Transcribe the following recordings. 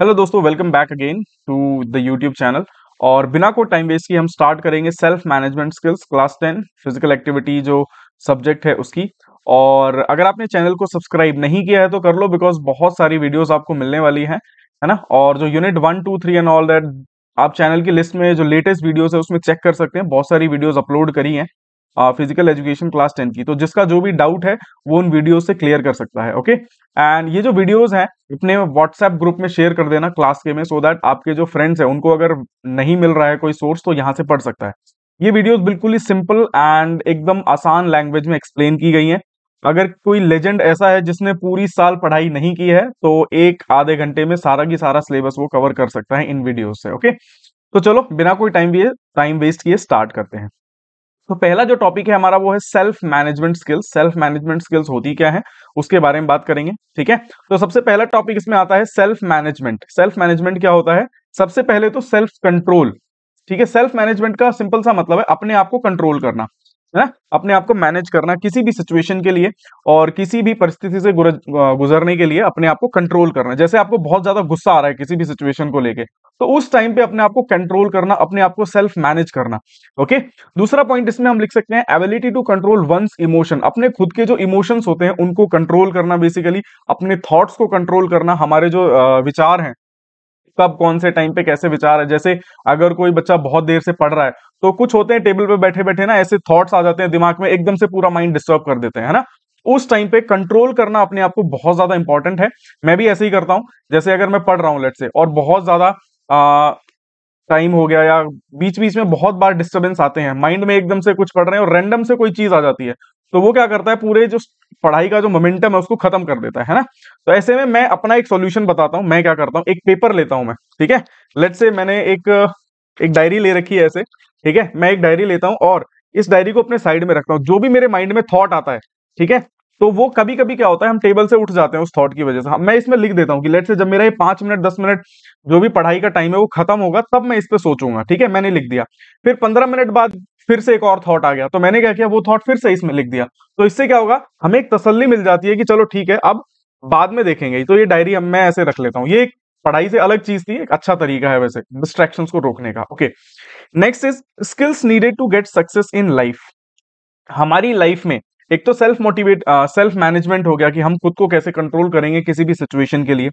Hello दोस्तों welcome back again to the YouTube channel और बिना को टाइम वेस्ट की हम स्टार्ट करेंगे self management skills class ten physical activity जो सब्जेक्ट है उसकी और अगर आपने चैनल को सब्सक्राइब नहीं किया है तो कर लो बिकॉज बहुत सारी वीडियोस आपको मिलने वाली हैं है ना और जो unit one two three and all that आप चैनल की लिस्ट में जो लेटेस्ट वीडियोज है उसमें चेक कर सकते हैं बहुत सारी वीडियोज अपलोड करी हैं फिजिकल एजुकेशन क्लास टेन की तो जिसका जो भी डाउट है वो उन वीडियोज से क्लियर कर सकता है ओके एंड ये जो वीडियोज हैं अपने व्हाट्सएप ग्रुप में शेयर कर देना क्लास के में सो so दैट आपके जो फ्रेंड्स हैं उनको अगर नहीं मिल रहा है कोई सोर्स तो यहाँ से पढ़ सकता है ये वीडियोज बिल्कुल ही सिंपल एंड एकदम आसान लैंग्वेज में एक्सप्लेन की गई है अगर कोई लेजेंड ऐसा है जिसने पूरी साल पढ़ाई नहीं की है तो एक आधे घंटे में सारा की सारा सिलेबस वो कवर कर सकता है इन वीडियोज से ओके तो चलो बिना कोई टाइम भी टाइम वेस्ट किए स्टार्ट करते हैं तो पहला जो टॉपिक है हमारा वो है self management skills self management skills होती क्या है उसके बारे में बात करेंगे ठीक है तो सबसे पहला टॉपिक इसमें आता है सेल्फ मैनेजमेंट सेल्फ मैनेजमेंट क्या होता है सबसे पहले तो सेल्फ कंट्रोल ठीक है सेल्फ मैनेजमेंट का सिंपल सा मतलब है अपने आप को कंट्रोल करना है ना अपने आप को मैनेज करना किसी भी सिचुएशन के लिए और किसी भी परिस्थिति से गुजरने के लिए अपने आप को कंट्रोल करना जैसे आपको बहुत ज्यादा गुस्सा आ रहा है किसी भी सिचुएशन को लेके तो उस टाइम पे अपने आप को कंट्रोल करना अपने आप को सेल्फ मैनेज करना ओके दूसरा पॉइंट इसमें हम लिख सकते हैं ability to control one's emotion अपने खुद के जो इमोशंस होते हैं उनको कंट्रोल करना बेसिकली अपने थॉट्स को कंट्रोल करना हमारे जो विचार हैं कब कौन से टाइम पे कैसे विचार है जैसे अगर कोई बच्चा बहुत देर से पढ़ रहा है तो कुछ होते हैं टेबल पे बैठे बैठे ना ऐसे थॉट्स आ जाते हैं दिमाग में एकदम से पूरा माइंड डिस्टर्ब कर देते हैं ना उस टाइम पे कंट्रोल करना अपने आप को बहुत ज्यादा इंपॉर्टेंट है मैं भी ऐसे ही करता हूँ जैसे अगर मैं पढ़ रहा हूँ लेट से और बहुत ज्यादा टाइम हो गया या बीच बीच में बहुत बार डिस्टर्बेंस आते हैं माइंड में एकदम से कुछ पढ़ रहे हैं और रैंडम से कोई चीज आ जाती है तो वो क्या करता है पूरे जो पढ़ाई का जो मोमेंटम है उसको खत्म कर देता है ना तो ऐसे में मैं अपना एक सॉल्यूशन बताता हूँ मैं क्या करता हूँ एक पेपर लेता हूं मैं ठीक है लेट से मैंने एक एक डायरी ले रखी है ऐसे ठीक है मैं एक डायरी लेता हूँ और इस डायरी को अपने साइड में रखता हूं जो भी मेरे माइंड में थॉट आता है ठीक है तो वो कभी कभी क्या होता है हम टेबल से उठ जाते हैं उस थॉट की वजह से हाँ, मैं इसमें लिख देता हूँ कि लेट से जब मेरा ये पांच मिनट दस मिनट जो भी पढ़ाई का टाइम है वो खत्म होगा तब मैं इस पर सोचूंगा ठीक है मैंने लिख दिया फिर पंद्रह मिनट बाद फिर से एक और थॉट आ गया तो मैंने क्या किया वो थॉट फिर से इसमें लिख दिया तो इससे क्या होगा हमें एक तसल्ली मिल जाती है कि चलो ठीक है अब बाद में देखेंगे तो ये डायरी अब मैं ऐसे रख लेता हूँ ये एक पढ़ाई से अलग चीज थी एक अच्छा तरीका है वैसे डिस्ट्रैक्शन को रोकने का okay next is skills needed to get success in life हमारी लाइफ में एक तो सेल्फ मोटिवेट सेल्फ मैनेजमेंट हो गया कि हम खुद को कैसे कंट्रोल करेंगे किसी भी सिचुएशन के लिए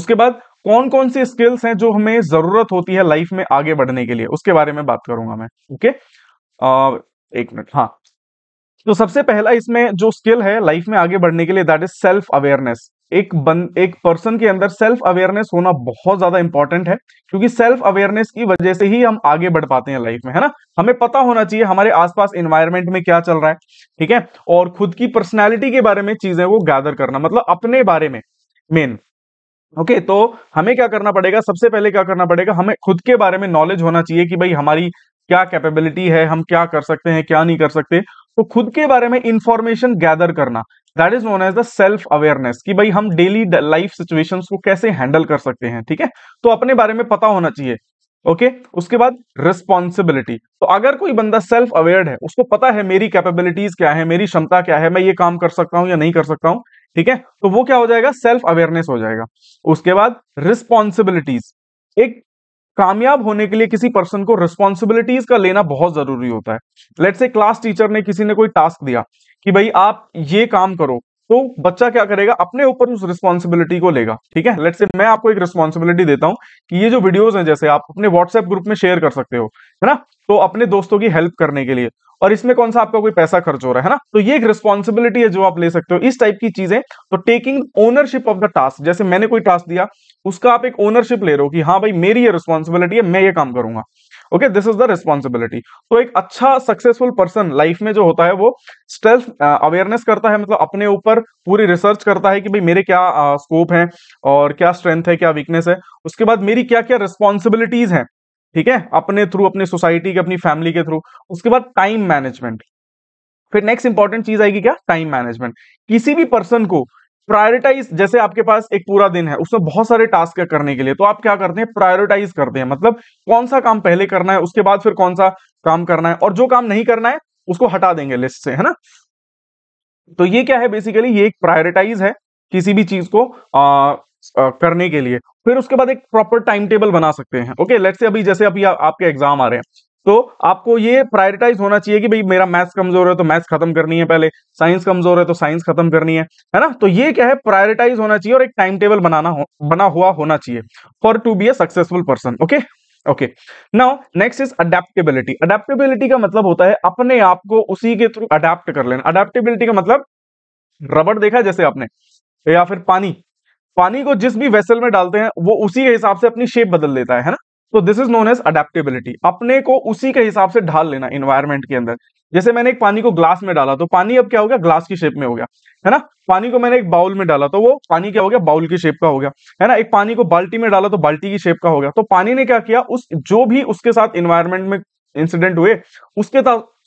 उसके बाद कौन कौन सी स्किल्स हैं जो हमें जरूरत होती है लाइफ में आगे बढ़ने के लिए उसके बारे में बात करूंगा मैं ओके okay? uh, एक मिनट हाँ तो सबसे पहला इसमें जो स्किल है लाइफ में आगे बढ़ने के लिए दैट इज सेल्फ अवेयरनेस एक बन एक पर्सन के अंदर सेल्फ अवेयरनेस होना बहुत ज्यादा इंपॉर्टेंट है क्योंकि सेल्फ अवेयरनेस की वजह से ही हम आगे बढ़ पाते हैं लाइफ में है ना हमें पता होना चाहिए हमारे आसपास इन्वायरमेंट में क्या चल रहा है ठीक है और खुद की पर्सनैलिटी के बारे में चीजें को गैदर करना मतलब अपने बारे में मेन ओके तो हमें क्या करना पड़ेगा सबसे पहले क्या करना पड़ेगा हमें खुद के बारे में नॉलेज होना चाहिए कि भाई हमारी क्या कैपेबिलिटी है हम क्या कर सकते हैं क्या नहीं कर सकते तो खुद के बारे में इंफॉर्मेशन गैदर करना that is known as the self awareness कि भाई हम डेली लाइफ सिचुएशन को कैसे हैंडल कर सकते हैं ठीक है तो अपने बारे में पता होना चाहिए ओके okay? उसके बाद रिस्पॉन्सिबिलिटी तो अगर कोई बंदा सेल्फ अवेयर है उसको पता है मेरी कैपेबिलिटीज क्या है मेरी क्षमता क्या है मैं ये काम कर सकता हूं या नहीं कर सकता हूं ठीक है तो वो क्या हो जाएगा सेल्फ अवेयरनेस हो जाएगा उसके बाद रिस्पॉन्सिबिलिटीज एक कामयाब होने के लिए किसी पर्सन को रिस्पॉन्सिबिलिटीज का लेना बहुत जरूरी होता है लेट से क्लास टीचर ने किसी ने कोई टास्क दिया कि भाई आप ये काम करो तो बच्चा क्या करेगा अपने ऊपर उस रिस्पॉन्सिबिलिटी को लेगा ठीक है लेट से मैं आपको एक रिस्पॉन्सिबिलिटी देता हूं कि ये जो वीडियोज हैं जैसे आप अपने व्हाट्सएप ग्रुप में शेयर कर सकते हो है ना तो अपने दोस्तों की हेल्प करने के लिए और इसमें कौन सा आपका कोई पैसा खर्च हो रहा है ना तो ये एक रिस्पॉन्सिबिलिटी है जो आप ले सकते हो इस टाइप की चीजें तो taking ownership of the task जैसे मैंने कोई टास्क दिया उसका आप एक ओनरशिप ले रहे हो कि हाँ भाई मेरी ये रिस्पॉन्सिबिलिटी है मैं ये काम करूंगा okay this is the responsibility तो एक अच्छा सक्सेसफुल पर्सन लाइफ में जो होता है वो स्टेल्फ अवेयरनेस करता है मतलब अपने ऊपर पूरी रिसर्च करता है कि भाई मेरे क्या स्कोप uh, है और क्या स्ट्रेंथ है क्या वीकनेस है उसके बाद मेरी क्या क्या रिस्पॉन्सिबिलिटीज हैं ठीक है अपने थ्रू अपने सोसाइटी के अपनी फैमिली के थ्रू उसके बाद टाइम मैनेजमेंट फिर नेक्स्ट इंपॉर्टेंट चीज आएगी क्या टाइम मैनेजमेंट किसी भी पर्सन को प्रायोरिटाइज जैसे आपके पास एक पूरा दिन है उसमें बहुत सारे टास्क करने के लिए तो आप क्या करते हैं प्रायोरिटाइज करते हैं मतलब कौन सा काम पहले करना है उसके बाद फिर कौन सा काम करना है और जो काम नहीं करना है उसको हटा देंगे लिस्ट से है ना तो ये क्या है बेसिकली ये एक प्रायोरिटाइज है किसी भी चीज को करने के लिए फिर उसके बाद एक प्रॉपर टाइम टेबल बना सकते हैं ओके लेट से अभी जैसे अभी आ, आपके एग्जाम आ रहे हैं तो आपको ये प्रायोरिटाइज होना चाहिए कि भाई मेरा मैथ्स कमजोर है तो मैथ्स खत्म करनी है पहले साइंस कमजोर है तो साइंस खत्म करनी है है ना तो ये क्या है प्रायोरिटाइज होना चाहिए और एक टाइम टेबल बनाना हो, बना हुआ होना चाहिए for to be a successful person okay okay now next is adaptability adaptability का मतलब होता है अपने आप को उसी के थ्रू अडेप्ट कर लेना अडेप्टेबिलिटी का मतलब रबड़ देखा जैसे आपने या फिर पानी पानी को जिस भी वेसल में डालते हैं वो उसी के हिसाब से अपनी शेप बदल देता है, है ना तो this is known as adaptability अपने को उसी के हिसाब से ढाल लेना इन्वायरमेंट के अंदर जैसे मैंने एक पानी को ग्लास में डाला तो पानी अब क्या हो गया ग्लास की शेप में हो गया है ना पानी को मैंने एक बाउल में डाला तो वो पानी क्या हो गया बाउल की शेप का हो गया है ना एक पानी को बाल्टी में डाला तो बाल्टी की शेप का हो गया तो पानी ने क्या किया उस जो भी उसके साथ इन्वायरमेंट में इंसिडेंट हुए उसके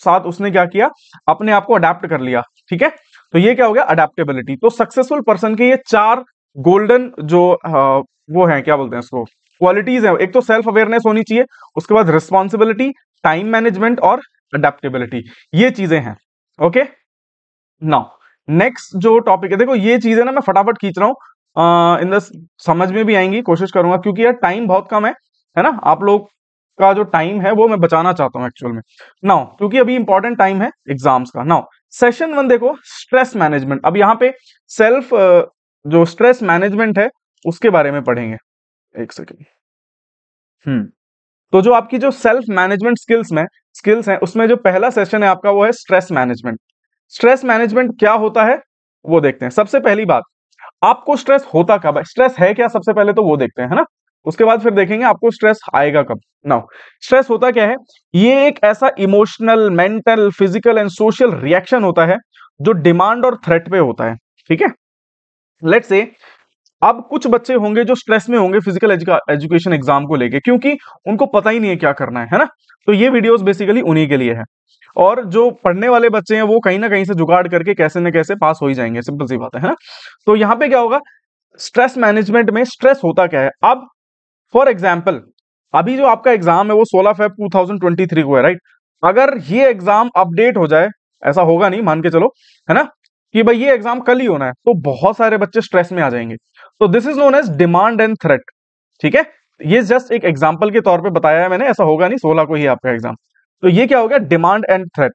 साथ उसने क्या किया अपने आप को अडेप्ट कर लिया ठीक है तो ये क्या हो गया अडेप्टेबिलिटी तो सक्सेसफुल पर्सन के ये चार गोल्डन जो हाँ, वो है क्या बोलते हैं इसको क्वालिटीज है एक तो सेल्फ अवेयरनेस होनी चाहिए उसके बाद रिस्पॉन्सिबिलिटी टाइम मैनेजमेंट और अडेप्टेबिलिटी ये चीजें हैं ओके नाउ नेक्स्ट जो टॉपिक है देखो ये चीजें ना मैं फटाफट खींच रहा हूँ इन द समझ में भी आएंगी कोशिश करूंगा क्योंकि यार टाइम बहुत कम है है ना आप लोग का जो टाइम है वो मैं बचाना चाहता हूँ एक्चुअल में नाउ क्योंकि अभी इंपॉर्टेंट टाइम है एग्जाम्स का नाउ सेशन वन देखो स्ट्रेस मैनेजमेंट अब यहाँ पे सेल्फ जो स्ट्रेस मैनेजमेंट है उसके बारे में पढ़ेंगे एक सेकेंड हम्म तो जो आपकी जो सेल्फ मैनेजमेंट स्किल्स में स्किल्स हैं उसमें जो पहला सेशन है आपका वो है स्ट्रेस मैनेजमेंट स्ट्रेस मैनेजमेंट क्या होता है वो देखते हैं सबसे पहली बात आपको स्ट्रेस होता कब है स्ट्रेस है क्या सबसे पहले तो वो देखते हैं है ना उसके बाद फिर देखेंगे आपको स्ट्रेस आएगा कब नाउ स्ट्रेस होता क्या है ये एक ऐसा emotional mental physical and social reaction होता है जो डिमांड और थ्रेट पे होता है ठीक है लेट से अब कुछ बच्चे होंगे जो स्ट्रेस में होंगे फिजिकल एजुकेशन एग्जाम को लेके क्योंकि उनको पता ही नहीं है क्या करना है है ना तो ये वीडियोस बेसिकली उन्हीं के लिए है और जो पढ़ने वाले बच्चे हैं वो कहीं ना कहीं से जुगाड़ करके कैसे ना कैसे पास हो ही जाएंगे सिंपल सी बात है ना तो यहाँ पे क्या होगा स्ट्रेस मैनेजमेंट में स्ट्रेस होता क्या है अब फॉर एग्जाम्पल अभी जो आपका एग्जाम है वो सोलह फेब टू को है राइट अगर ये एग्जाम अपडेट हो जाए ऐसा होगा नहीं मान के चलो है ना कि भाई ये एग्जाम कल ही होना है तो बहुत सारे बच्चे स्ट्रेस में आ जाएंगे तो this is known as demand and threat ठीक है ये जस्ट एक एग्जाम्पल के तौर पर बताया है मैंने ऐसा होगा नहीं सोलह को ही आपका एग्जाम तो ये क्या हो गया डिमांड एंड थ्रेट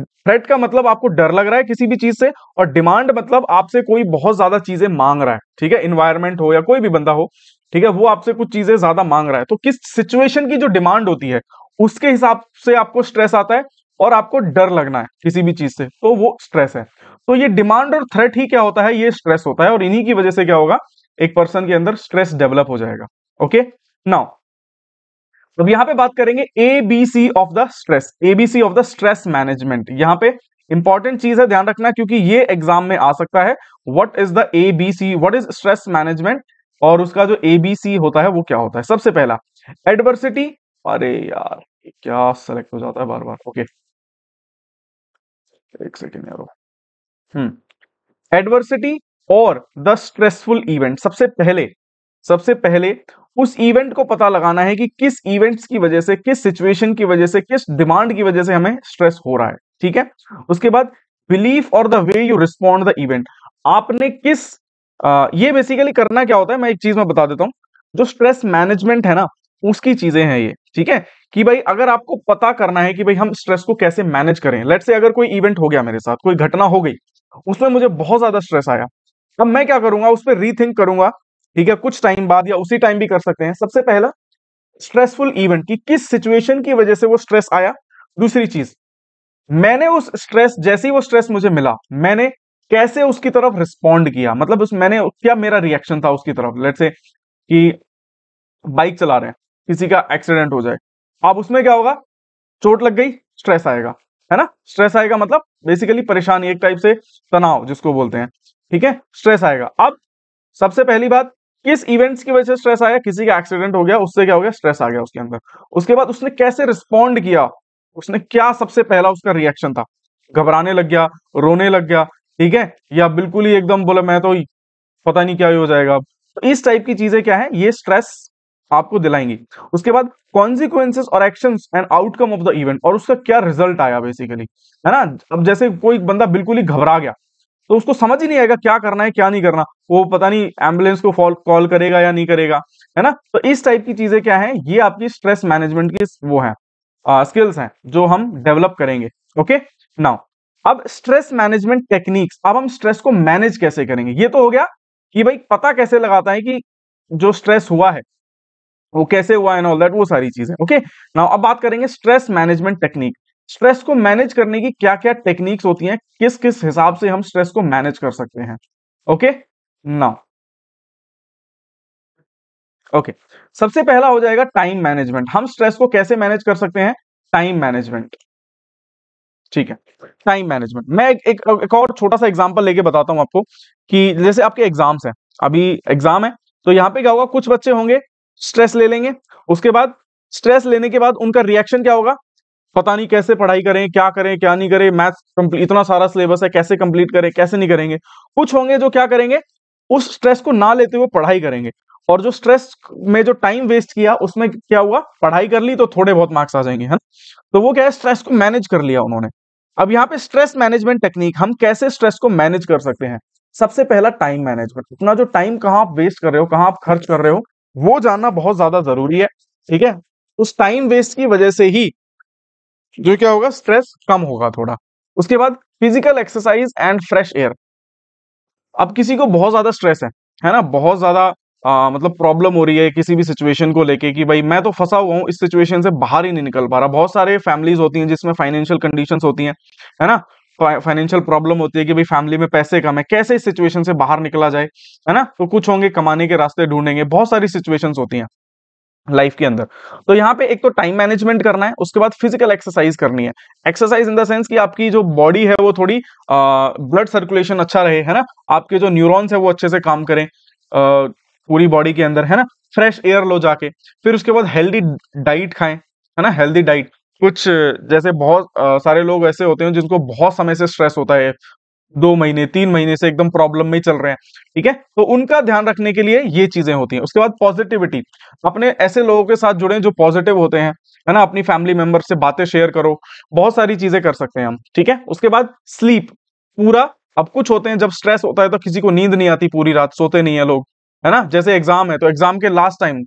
थ्रेट का मतलब आपको डर लग रहा है किसी भी चीज से और डिमांड मतलब आपसे कोई बहुत ज्यादा चीजें मांग रहा है ठीक है इन्वायरमेंट हो या कोई भी बंदा हो ठीक है वो आपसे कुछ चीजें ज्यादा मांग रहा है तो किस सिचुएशन की जो डिमांड होती है उसके हिसाब से आपको स्ट्रेस आता है और आपको डर लगना है किसी भी चीज से तो वो स्ट्रेस है तो ये डिमांड और थ्रेट ही क्या होता है ये स्ट्रेस होता है और इन्हीं की वजह से क्या होगा एक पर्सन के अंदर स्ट्रेस डेवलप हो जाएगा ओके नाउ अब यहां पे बात करेंगे A B C of the stress A B C of the stress management यहां पे इंपॉर्टेंट चीज है ध्यान रखना क्योंकि ये एग्जाम में आ सकता है what is the A B C what is stress management और उसका जो ए बी सी होता है वो क्या होता है सबसे पहला एडवर्सिटी अरे यार क्या सेलेक्ट हो जाता है बार बार ओके एक सेकेंड यार एडवर्सिटी हम्म। और द स्ट्रेसफुल इवेंट सबसे पहले सबसे पहले उस इवेंट को पता लगाना है कि किस इवेंट्स की वजह से किस सिचुएशन की वजह से किस डिमांड की वजह से हमें स्ट्रेस हो रहा है ठीक है उसके बाद बिलीफ और the way you respond the event आपने किस आ, ये बेसिकली करना क्या होता है मैं एक चीज में बता देता हूं जो स्ट्रेस मैनेजमेंट है ना उसकी चीजें हैं ये ठीक है कि भाई अगर आपको पता करना है कि भाई हम स्ट्रेस को कैसे मैनेज करें लेट से अगर कोई इवेंट हो गया मेरे साथ कोई घटना हो गई उसमें मुझे बहुत ज्यादा स्ट्रेस आया अब मैं क्या करूंगा उस पर रीथिंक करूंगा ठीक है कुछ टाइम बाद या उसी टाइम भी कर सकते हैं सबसे पहला स्ट्रेसफुल इवेंट की किस सिचुएशन की वजह से वो स्ट्रेस आया दूसरी चीज मैंने उस स्ट्रेस जैसे ही वो स्ट्रेस मुझे मिला मैंने कैसे उसकी तरफ रिस्पॉन्ड किया मतलब उस मैंने क्या मेरा रिएक्शन था उसकी तरफ लेट से कि बाइक चला रहे हैं किसी का एक्सीडेंट हो जाए अब उसमें क्या होगा चोट लग गई स्ट्रेस आएगा है ना स्ट्रेस आएगा मतलब बेसिकली परेशानी एक टाइप से तनाव जिसको बोलते हैं ठीक है स्ट्रेस आएगा अब सबसे पहली बात किस इवेंट्स की वजह से स्ट्रेस आया किसी का एक्सीडेंट हो गया उससे क्या हो गया स्ट्रेस आ गया उसके अंदर उसके बाद उसने कैसे रिस्पॉन्ड किया उसने क्या सबसे पहला उसका रिएक्शन था घबराने लग गया रोने लग गया ठीक है या बिल्कुल ही एकदम बोला मैं तो पता नहीं क्या हो जाएगा तो इस टाइप की चीजें क्या है ये स्ट्रेस आपको दिलाएंगी उसके बाद कॉन्सिक्वेंसेस और action and outcome of the event और उसका क्या रिजल्ट आया बेसिकली है ना अब जैसे कोई बंदा बिल्कुल ही घबरा गया तो उसको समझ ही नहीं आएगा क्या करना है क्या नहीं करना वो पता नहीं एम्बुलेंस को कॉल करेगा या नहीं करेगा है ना तो इस टाइप की चीजें क्या है ये आपकी स्ट्रेस मैनेजमेंट की वो है स्किल्स uh, हैं जो हम डेवलप करेंगे ओके okay? नाउ अब स्ट्रेस मैनेजमेंट टेक्निक्स अब हम स्ट्रेस को मैनेज कैसे करेंगे ये तो हो गया कि भाई पता कैसे लगाता है कि जो स्ट्रेस हुआ है वो कैसे हुआ एंड ऑल दैट वो सारी चीजें ओके नाउ अब बात करेंगे स्ट्रेस मैनेजमेंट टेक्निक स्ट्रेस को मैनेज करने की क्या क्या टेक्निक्स होती हैं किस किस हिसाब से हम स्ट्रेस को मैनेज कर सकते हैं ओके नाउ ओके सबसे पहला हो जाएगा टाइम मैनेजमेंट हम स्ट्रेस को कैसे मैनेज कर सकते हैं टाइम मैनेजमेंट ठीक है टाइम मैनेजमेंट मैं एक, एक, एक और छोटा सा एग्जांपल लेके बताता हूं आपको कि जैसे आपके एग्जाम्स हैं अभी एग्जाम है तो यहाँ पे क्या होगा कुछ बच्चे होंगे स्ट्रेस ले लेंगे उसके बाद स्ट्रेस लेने के बाद उनका रिएक्शन क्या होगा पता नहीं कैसे पढ़ाई करें क्या करें क्या नहीं करें मैथ्स इतना सारा सिलेबस है कैसे कंप्लीट करें कैसे नहीं करेंगे कुछ होंगे जो क्या करेंगे उस स्ट्रेस को ना लेते हुए पढ़ाई करेंगे और जो स्ट्रेस में जो टाइम वेस्ट किया उसमें क्या हुआ पढ़ाई कर ली तो थोड़े बहुत मार्क्स आ जाएंगे है तो वो क्या है स्ट्रेस को मैनेज कर लिया उन्होंने अब यहाँ पे स्ट्रेस मैनेजमेंट टेक्निक हम कैसे स्ट्रेस को मैनेज कर सकते हैं सबसे पहला टाइम मैनेजमेंट अपना जो टाइम कहाँ आप वेस्ट कर रहे हो कहाँ आप खर्च कर रहे हो वो जानना बहुत ज्यादा जरूरी है ठीक है उस टाइम वेस्ट की वजह से ही जो क्या होगा स्ट्रेस कम होगा थोड़ा उसके बाद physical exercise and fresh air अब किसी को बहुत ज्यादा स्ट्रेस है है ना बहुत ज्यादा मतलब प्रॉब्लम हो रही है किसी भी सिचुएशन को लेके कि भाई मैं तो फंसा हुआ हूँ इस सिचुएशन से बाहर ही नहीं निकल पा रहा बहुत सारे फैमिलीज होती हैं जिसमें फाइनेंशियल कंडीशंस होती हैं है ना फाइनेंशियल प्रॉब्लम होती है कि भाई फैमिली में पैसे कम है कैसे इस सिचुएशन से बाहर निकला जाए है ना तो कुछ होंगे कमाने के रास्ते ढूंढेंगे बहुत सारी सिचुएशन होती हैं लाइफ के अंदर तो यहाँ पे एक तो टाइम मैनेजमेंट करना है उसके बाद फिजिकल एक्सरसाइज करनी है एक्सरसाइज इन द सेंस कि आपकी जो बॉडी है वो थोड़ी ब्लड सर्कुलेशन अच्छा रहे है ना आपके जो न्यूरॉन्स है वो अच्छे से काम करें आ, पूरी बॉडी के अंदर है ना फ्रेश एयर लो जाके फिर उसके बाद हेल्दी डाइट खाएं है ना हेल्दी डाइट कुछ जैसे बहुत सारे लोग ऐसे होते हैं जिनको बहुत समय से स्ट्रेस होता है दो महीने तीन महीने से एकदम प्रॉब्लम में ही चल रहे हैं, ठीक है? तो उनका ध्यान रखने के लिए ये चीज़ें होती हैं। उसके बाद पॉज़िटिविटी, अपने ऐसे लोगों के साथ जुड़े जो पॉज़िटिव होते हैं, है ना? अपनी फैमिली मेंबर से बातें शेयर करो, बहुत सारी चीज़ें कर सकते हैं हम, ठीक है? उसके बाद स्लीप, पूरा अब कुछ होते हैं जब स्ट्रेस होता है तो किसी को नींद नहीं आती पूरी रात, सोते नहीं है लोग, है ना? जैसे एग्ज़ाम है, तो एग्ज़ाम के लास्ट टाइम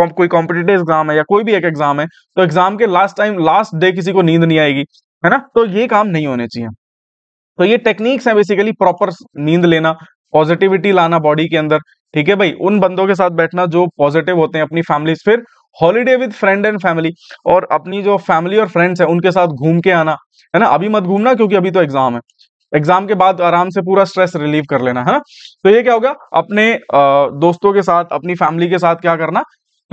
कोई कॉम्पिटेटिव एग्जाम है या कोई भी एक एग्जाम है तो एग्जाम के लास्ट टाइम लास्ट डे किसी को नींद नहीं आएगी है ना तो ये काम नहीं होने चाहिए तो ये टेक्निक्स हैं बेसिकली प्रॉपर नींद लेना पॉजिटिविटी लाना बॉडी के अंदर ठीक है भाई उन बंदों के साथ बैठना जो पॉजिटिव होते हैं अपनी फैमिली फिर holiday with friend and family और अपनी जो फैमिली और फ्रेंड्स है उनके साथ घूम के आना है ना अभी मत घूमना क्योंकि अभी तो एग्जाम है एग्जाम के बाद आराम से पूरा स्ट्रेस रिलीव कर लेना है ना तो ये क्या होगा अपने दोस्तों के साथ अपनी फैमिली के साथ क्या करना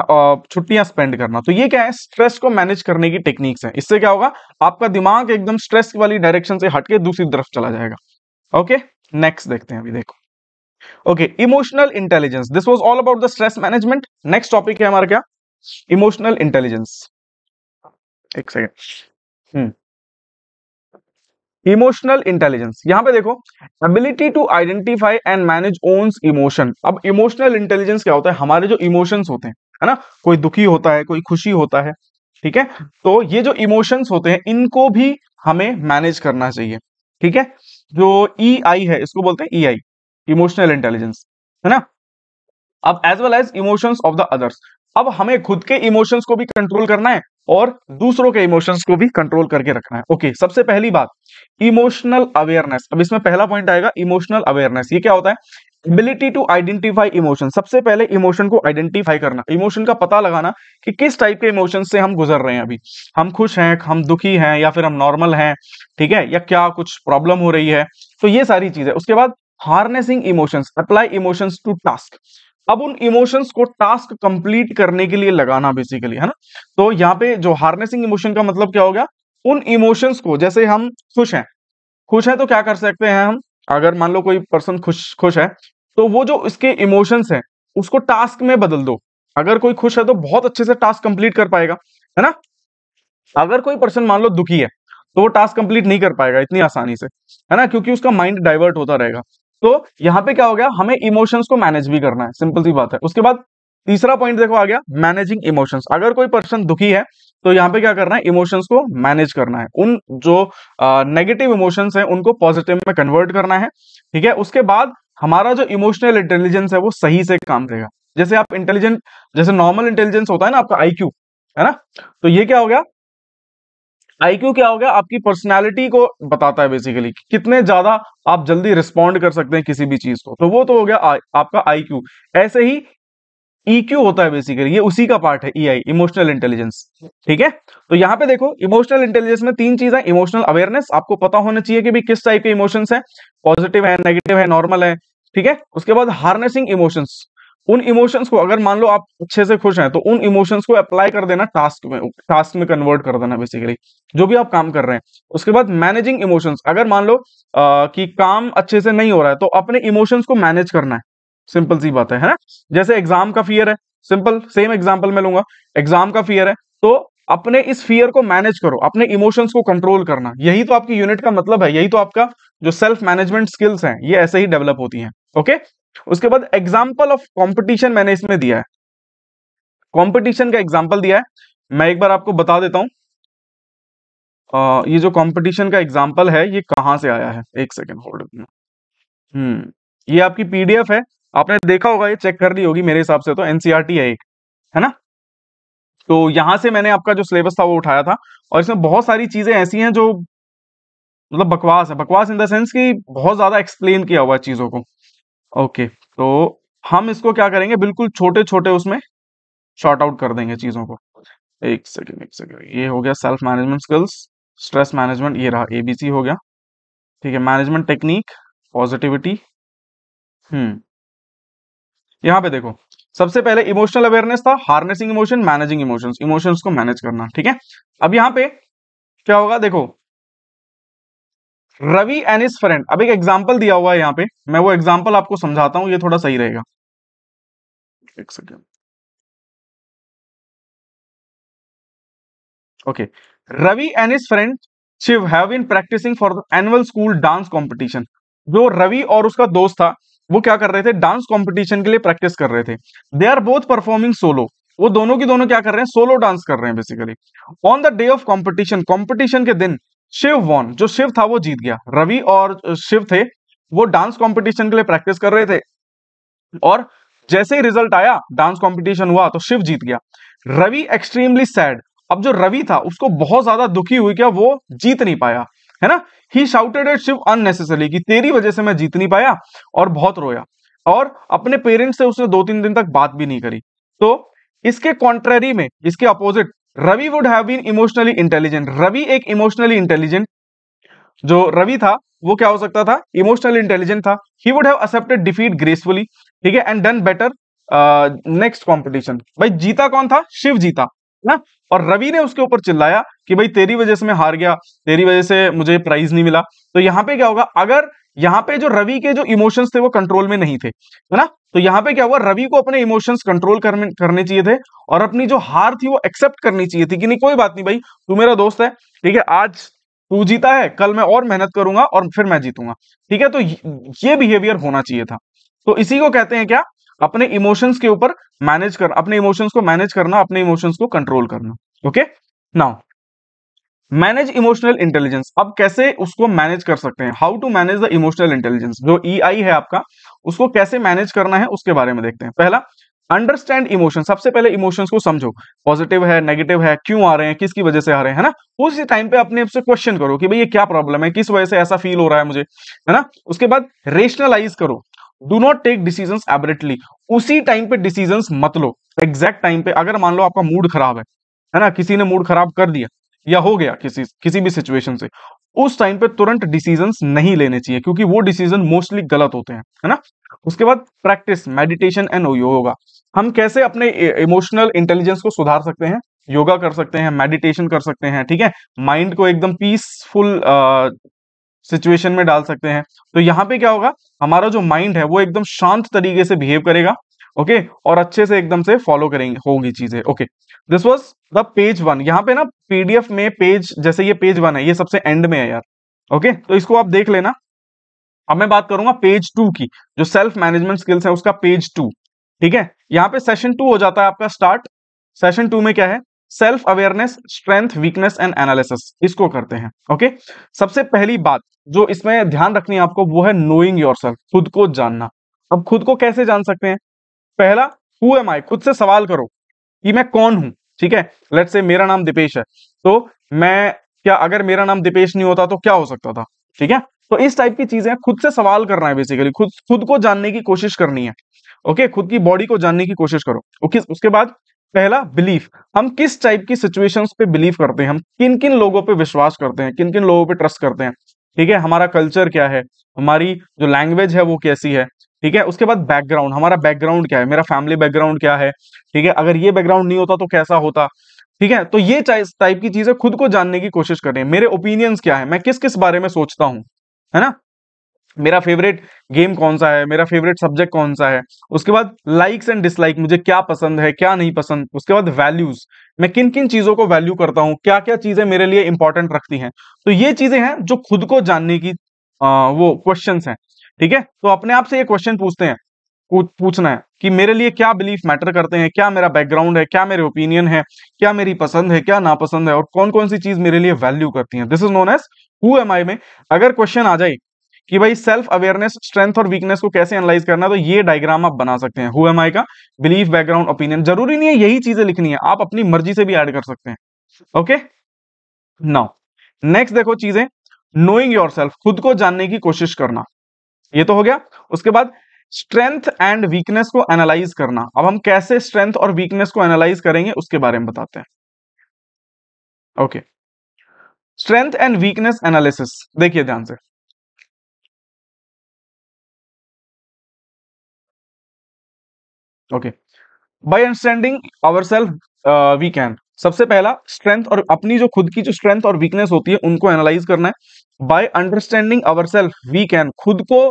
छुट्टियां स्पेंड करना तो ये क्या है स्ट्रेस को मैनेज करने की टेक्निक्स है इससे क्या होगा आपका दिमाग एकदम स्ट्रेस वाली डायरेक्शन से हटके दूसरी तरफ चला जाएगा ओके नेक्स्ट देखते हैं अभी देखो okay emotional intelligence this was all about the stress management next topic है हमारा क्या इमोशनल इंटेलिजेंस एक सेकेंड इमोशनल इंटेलिजेंस यहां पे देखो ability to identify and manage one's emotion अब इमोशनल इंटेलिजेंस क्या होता है हमारे जो इमोशंस होते हैं है ना कोई दुखी होता है कोई खुशी होता है ठीक है तो ये जो इमोशंस होते हैं इनको भी हमें मैनेज करना चाहिए ठीक है जो ई e आई है इसको बोलते हैं ई आई इमोशनल इंटेलिजेंस है ना अब as well as emotions of the others अब हमें खुद के इमोशंस को भी कंट्रोल करना है और दूसरों के इमोशंस को भी कंट्रोल करके रखना है ओके okay, सबसे पहली बात इमोशनल अवेयरनेस अब इसमें पहला पॉइंट आएगा इमोशनल अवेयरनेस ये क्या होता है एबिलिटी टू आइडेंटिफाई इमोशन सबसे पहले इमोशन को आइडेंटिफाई करना इमोशन का पता लगाना कि किस टाइप के इमोशन से हम गुजर रहे हैं अभी हम खुश हैं हम दुखी हैं या फिर हम नॉर्मल हैं ठीक है या क्या कुछ प्रॉब्लम हो रही है तो ये सारी चीजें उसके बाद harnessing emotions apply emotions to task अब उन इमोशंस को टास्क कंप्लीट करने के लिए लगाना बेसिकली है ना तो यहाँ पे जो हार्नेसिंग इमोशन का मतलब क्या हो गया उन इमोशंस को जैसे हम खुश हैं खुश हैं तो क्या कर सकते हैं हम अगर मान लो कोई पर्सन खुश खुश है तो वो जो उसके इमोशंस हैं उसको टास्क में बदल दो अगर कोई खुश है तो बहुत अच्छे से टास्क कंप्लीट कर पाएगा है ना अगर कोई पर्सन मान लो दुखी है तो वो टास्क कंप्लीट नहीं कर पाएगा इतनी आसानी से है ना क्योंकि उसका माइंड डाइवर्ट होता रहेगा तो यहाँ पे क्या हो गया हमें इमोशंस को मैनेज भी करना है सिंपल सी बात है उसके बाद तीसरा पॉइंट देखो आ गया मैनेजिंग इमोशंस अगर कोई पर्सन दुखी है तो यहाँ पे क्या करना है इमोशंस को मैनेज करना है उन जो नेगेटिव इमोशंस हैं उनको पॉजिटिव में कन्वर्ट करना है ठीक है उसके बाद हमारा जो इमोशनल इंटेलिजेंस है वो सही से काम करेगा जैसे आप इंटेलिजेंट जैसे नॉर्मल इंटेलिजेंस होता है ना आपका आई है ना तो ये क्या हो गया आईक्यू क्या हो गया आपकी पर्सनैलिटी को बताता है बेसिकली कितने ज्यादा आप जल्दी रिस्पॉन्ड कर सकते हैं किसी भी चीज को तो वो तो हो गया आ, आपका आईक्यू ऐसे ही ईक्यू e होता है बेसिकली ये उसी का पार्ट है ईआई इमोशनल इंटेलिजेंस ठीक है तो यहाँ पे देखो इमोशनल इंटेलिजेंस में तीन चीजें इमोशनल अवेयरनेस आपको पता होना चाहिए कि भी किस टाइप के इमोशंस है पॉजिटिव है नेगेटिव है नॉर्मल है ठीक है उसके बाद हार्नेसिंग इमोशंस उन इमोशंस को अगर मान लो आप अच्छे से खुश हैं तो उन इमोशंस को अप्लाई कर देना टास्क में टास्क में कन्वर्ट कर देना बेसिकली जो भी आप काम कर रहे हैं उसके बाद मैनेजिंग इमोशंस अगर मान लो आ, कि काम अच्छे से नहीं हो रहा है तो अपने इमोशंस को मैनेज करना है सिंपल सी बात है है ना जैसे एग्जाम का फियर है सिंपल सेम एग्जाम्पल मैं लूंगा एग्जाम का फियर है तो अपने इस फियर को मैनेज करो अपने इमोशंस को कंट्रोल करना यही तो आपकी यूनिट का मतलब है यही तो आपका जो सेल्फ मैनेजमेंट स्किल्स हैं ये ऐसे ही डेवलप होती हैं ओके उसके बाद एग्जांपल ऑफ कंपटीशन मैंने इसमें दिया है कॉम्पिटिशन का एग्जाम्पल दिया है मैं एक बार आपको बता देता आ, ये जो कॉम्पिटिशन का एग्जाम्पल है ये कहां से आया है एक सेकेंड होल्ड हम्म ये आपकी पीडीएफ है आपने देखा होगा ये चेक कर ली होगी मेरे हिसाब से तो एनसीआरटी है e एक है ना तो यहां से मैंने आपका जो सिलेबस था वो उठाया था और इसमें बहुत सारी चीजें ऐसी हैं जो मतलब बकवास है बकवास इन द सेंस कि बहुत ज्यादा एक्सप्लेन किया हुआ है चीजों को ओके तो हम इसको क्या करेंगे बिल्कुल छोटे छोटे उसमें शॉर्ट आउट कर देंगे चीजों को एक सेकेंड एक सेकेंड ये हो गया self management skills stress management ये रहा एबीसी हो गया ठीक है मैनेजमेंट टेक्निक पॉजिटिविटी हम्म यहां पे देखो सबसे पहले इमोशनल अवेयरनेस था harnessing emotion managing emotions emotions को मैनेज करना ठीक है अब यहां पे क्या होगा देखो रवि एंड इज फ्रेंड अब एक एग्जाम्पल दिया हुआ है यहां पे मैं वो एग्जाम्पल आपको समझाता हूँ ये थोड़ा सही रहेगा एक second okay Ravi and his friend Shiv have been practising for the annual school dance जो रवि और उसका दोस्त था वो क्या कर रहे थे डांस कॉम्पिटिशन के लिए प्रैक्टिस कर रहे थे they are both performing solo वो दोनों की दोनों क्या कर रहे हैं सोलो डांस कर रहे हैं basically on the day of competition competition के दिन शिव वॉन जो शिव था वो जीत गया रवि और शिव थे वो डांस कॉम्पिटिशन के लिए प्रैक्टिस कर रहे थे और जैसे ही रिजल्ट आया डांस कॉम्पिटिशन हुआ तो शिव जीत गया रवि एक्सट्रीमली सैड अब जो रवि था उसको बहुत ज्यादा दुखी हुई क्या वो जीत नहीं पाया है ना ही शाउटेड एट शिव अननेसेसरी कि तेरी वजह से मैं जीत नहीं पाया और बहुत रोया और अपने पेरेंट्स से उसने दो तीन दिन तक बात भी नहीं करी तो इसके कॉन्ट्रेरी में इसके opposite Ravi would have been emotionally intelligent Ravi एक इमोशनली इंटेलिजेंट जो रवि था वो क्या हो सकता था इमोशनली इंटेलिजेंट था he would have accepted defeat gracefully ठीक है and done better next competition भाई जीता कौन था शिव जीता ना और रवि ने उसके ऊपर चिल्लाया कि भाई तेरी वजह से मैं हार गया तेरी वजह से मुझे प्राइज नहीं मिला तो यहाँ पे क्या होगा अगर यहाँ पे जो रवि के जो इमोशंस थे वो कंट्रोल में नहीं थे है ना तो यहाँ पे क्या हुआ रवि को अपने इमोशंस कंट्रोल करने करने चाहिए थे और अपनी जो हार थी वो एक्सेप्ट करनी चाहिए थी कि नहीं कोई बात नहीं भाई तू मेरा दोस्त है ठीक है आज तू जीता है कल मैं और मेहनत करूंगा और फिर मैं जीतूंगा ठीक है तो ये बिहेवियर होना चाहिए था तो इसी को कहते हैं क्या अपने इमोशंस के ऊपर मैनेज कर अपने इमोशंस को मैनेज करना अपने इमोशंस को कंट्रोल करना okay now manage emotional intelligence अब कैसे उसको मैनेज कर सकते हैं how to manage the emotional intelligence जो ई e आई है आपका उसको कैसे मैनेज करना है उसके बारे में देखते हैं पहला अंडरस्टैंड इमोशन सबसे पहले इमोशंस को समझो पॉजिटिव है नेगेटिव है क्यों आ रहे हैं किसकी वजह से आ रहे हैं ना उसी टाइम पे अपने आपसे क्वेश्चन करो कि भाई ये क्या प्रॉब्लम है किस वजह से ऐसा फील हो रहा है मुझे है ना उसके बाद रेशनलाइज करो do not take decision abruptly उसी टाइम पे डिसीजन मत लो एग्जैक्ट टाइम पे अगर मान लो आपका मूड खराब है है ना किसी ने मूड खराब कर दिया या हो गया किसी किसी भी सिचुएशन से उस टाइम पे तुरंत डिसीजन नहीं लेने चाहिए क्योंकि वो डिसीजन मोस्टली गलत होते हैं है ना उसके बाद प्रैक्टिस मेडिटेशन एंड योगा हम कैसे अपने इमोशनल इंटेलिजेंस को सुधार सकते हैं योगा कर सकते हैं मेडिटेशन कर सकते हैं ठीक है माइंड को एकदम पीसफुल सिचुएशन में डाल सकते हैं तो यहाँ पे क्या होगा हमारा जो माइंड है वो एकदम शांत तरीके से बिहेव करेगा ओके okay? और अच्छे से एकदम से फॉलो करेंगे होगी चीजें okay this was the page one यहाँ पे ना पीडीएफ में पेज जैसे ये पेज वन है ये सबसे एंड में है यार ओके okay? तो इसको आप देख लेना अब मैं बात करूंगा पेज टू की जो सेल्फ मैनेजमेंट स्किल्स है उसका पेज टू ठीक है यहाँ पे सेशन टू हो जाता है आपका स्टार्ट सेशन टू में क्या है self awareness strength weakness and analysis इसको करते हैं ओके सबसे पहली बात जो इसमें ध्यान रखनी है आपको वो है नोइंग योर खुद को जानना अब खुद को कैसे जान सकते हैं पहला हु एम आई खुद से सवाल करो कि मैं कौन हूं ठीक है लेट से मेरा नाम दीपेश है तो मैं क्या अगर मेरा नाम दीपेश नहीं होता तो क्या हो सकता था ठीक है तो इस टाइप की चीजें खुद से सवाल करना है बेसिकली खुद खुद को जानने की कोशिश करनी है ओके खुद की बॉडी को जानने की कोशिश करो ओके उसके बाद पहला बिलीफ हम किस टाइप की सिचुएशंस पे बिलीव करते हैं हम किन किन लोगों पे विश्वास करते हैं किन किन लोगों पे ट्रस्ट करते हैं ठीक है हमारा कल्चर क्या है हमारी जो लैंग्वेज है वो कैसी है ठीक है उसके बाद बैकग्राउंड हमारा बैकग्राउंड क्या है मेरा फैमिली बैकग्राउंड क्या है ठीक है अगर ये बैकग्राउंड नहीं होता तो कैसा होता ठीक है तो ये टाइप की चीजें खुद को जानने की कोशिश करें मेरे ओपिनियंस क्या है मैं किस किस बारे में सोचता हूँ है ना मेरा फेवरेट गेम कौन सा है मेरा फेवरेट सब्जेक्ट कौन सा है उसके बाद लाइक्स एंड डिसलाइक मुझे क्या पसंद है क्या नहीं पसंद उसके बाद वैल्यूज मैं किन किन चीजों को वैल्यू करता हूँ क्या क्या चीजें मेरे लिए इंपॉर्टेंट रखती हैं तो ये चीजें हैं जो खुद को जानने की आ, वो क्वेश्चन है ठीक है तो अपने आप से ये क्वेश्चन पूछते हैं पूछना है कि मेरे लिए क्या बिलीफ मैटर करते हैं क्या मेरा बैकग्राउंड है क्या मेरे ओपिनियन है क्या मेरी पसंद है क्या नापसंद है और कौन कौन सी चीज मेरे लिए वैल्यू करती है this is known as who am I में अगर क्वेश्चन आ जाए कि भाई सेल्फ अवेयरनेस स्ट्रेंथ और वीकनेस को कैसे एनालाइज करना है तो ये डायग्राम आप बना सकते हैं हु एम आई का बिलीफ बैकग्राउंड ओपिनियन जरूरी नहीं है यही चीजें लिखनी है आप अपनी मर्जी से भी ऐड कर सकते हैं ओके नाउ नेक्स्ट देखो चीजें नोइंग योर सेल्फ खुद को जानने की कोशिश करना ये तो हो गया उसके बाद स्ट्रेंथ एंड वीकनेस को एनालाइज करना अब हम कैसे स्ट्रेंथ और वीकनेस को एनालाइज करेंगे उसके बारे में बताते हैं okay strength and weakness analysis देखिए ध्यान से okay by understanding our self we can सबसे पहला स्ट्रेंथ और अपनी जो खुद की जो स्ट्रेंथ और वीकनेस होती है उनको एनालाइज करना है by understanding our self we can खुद को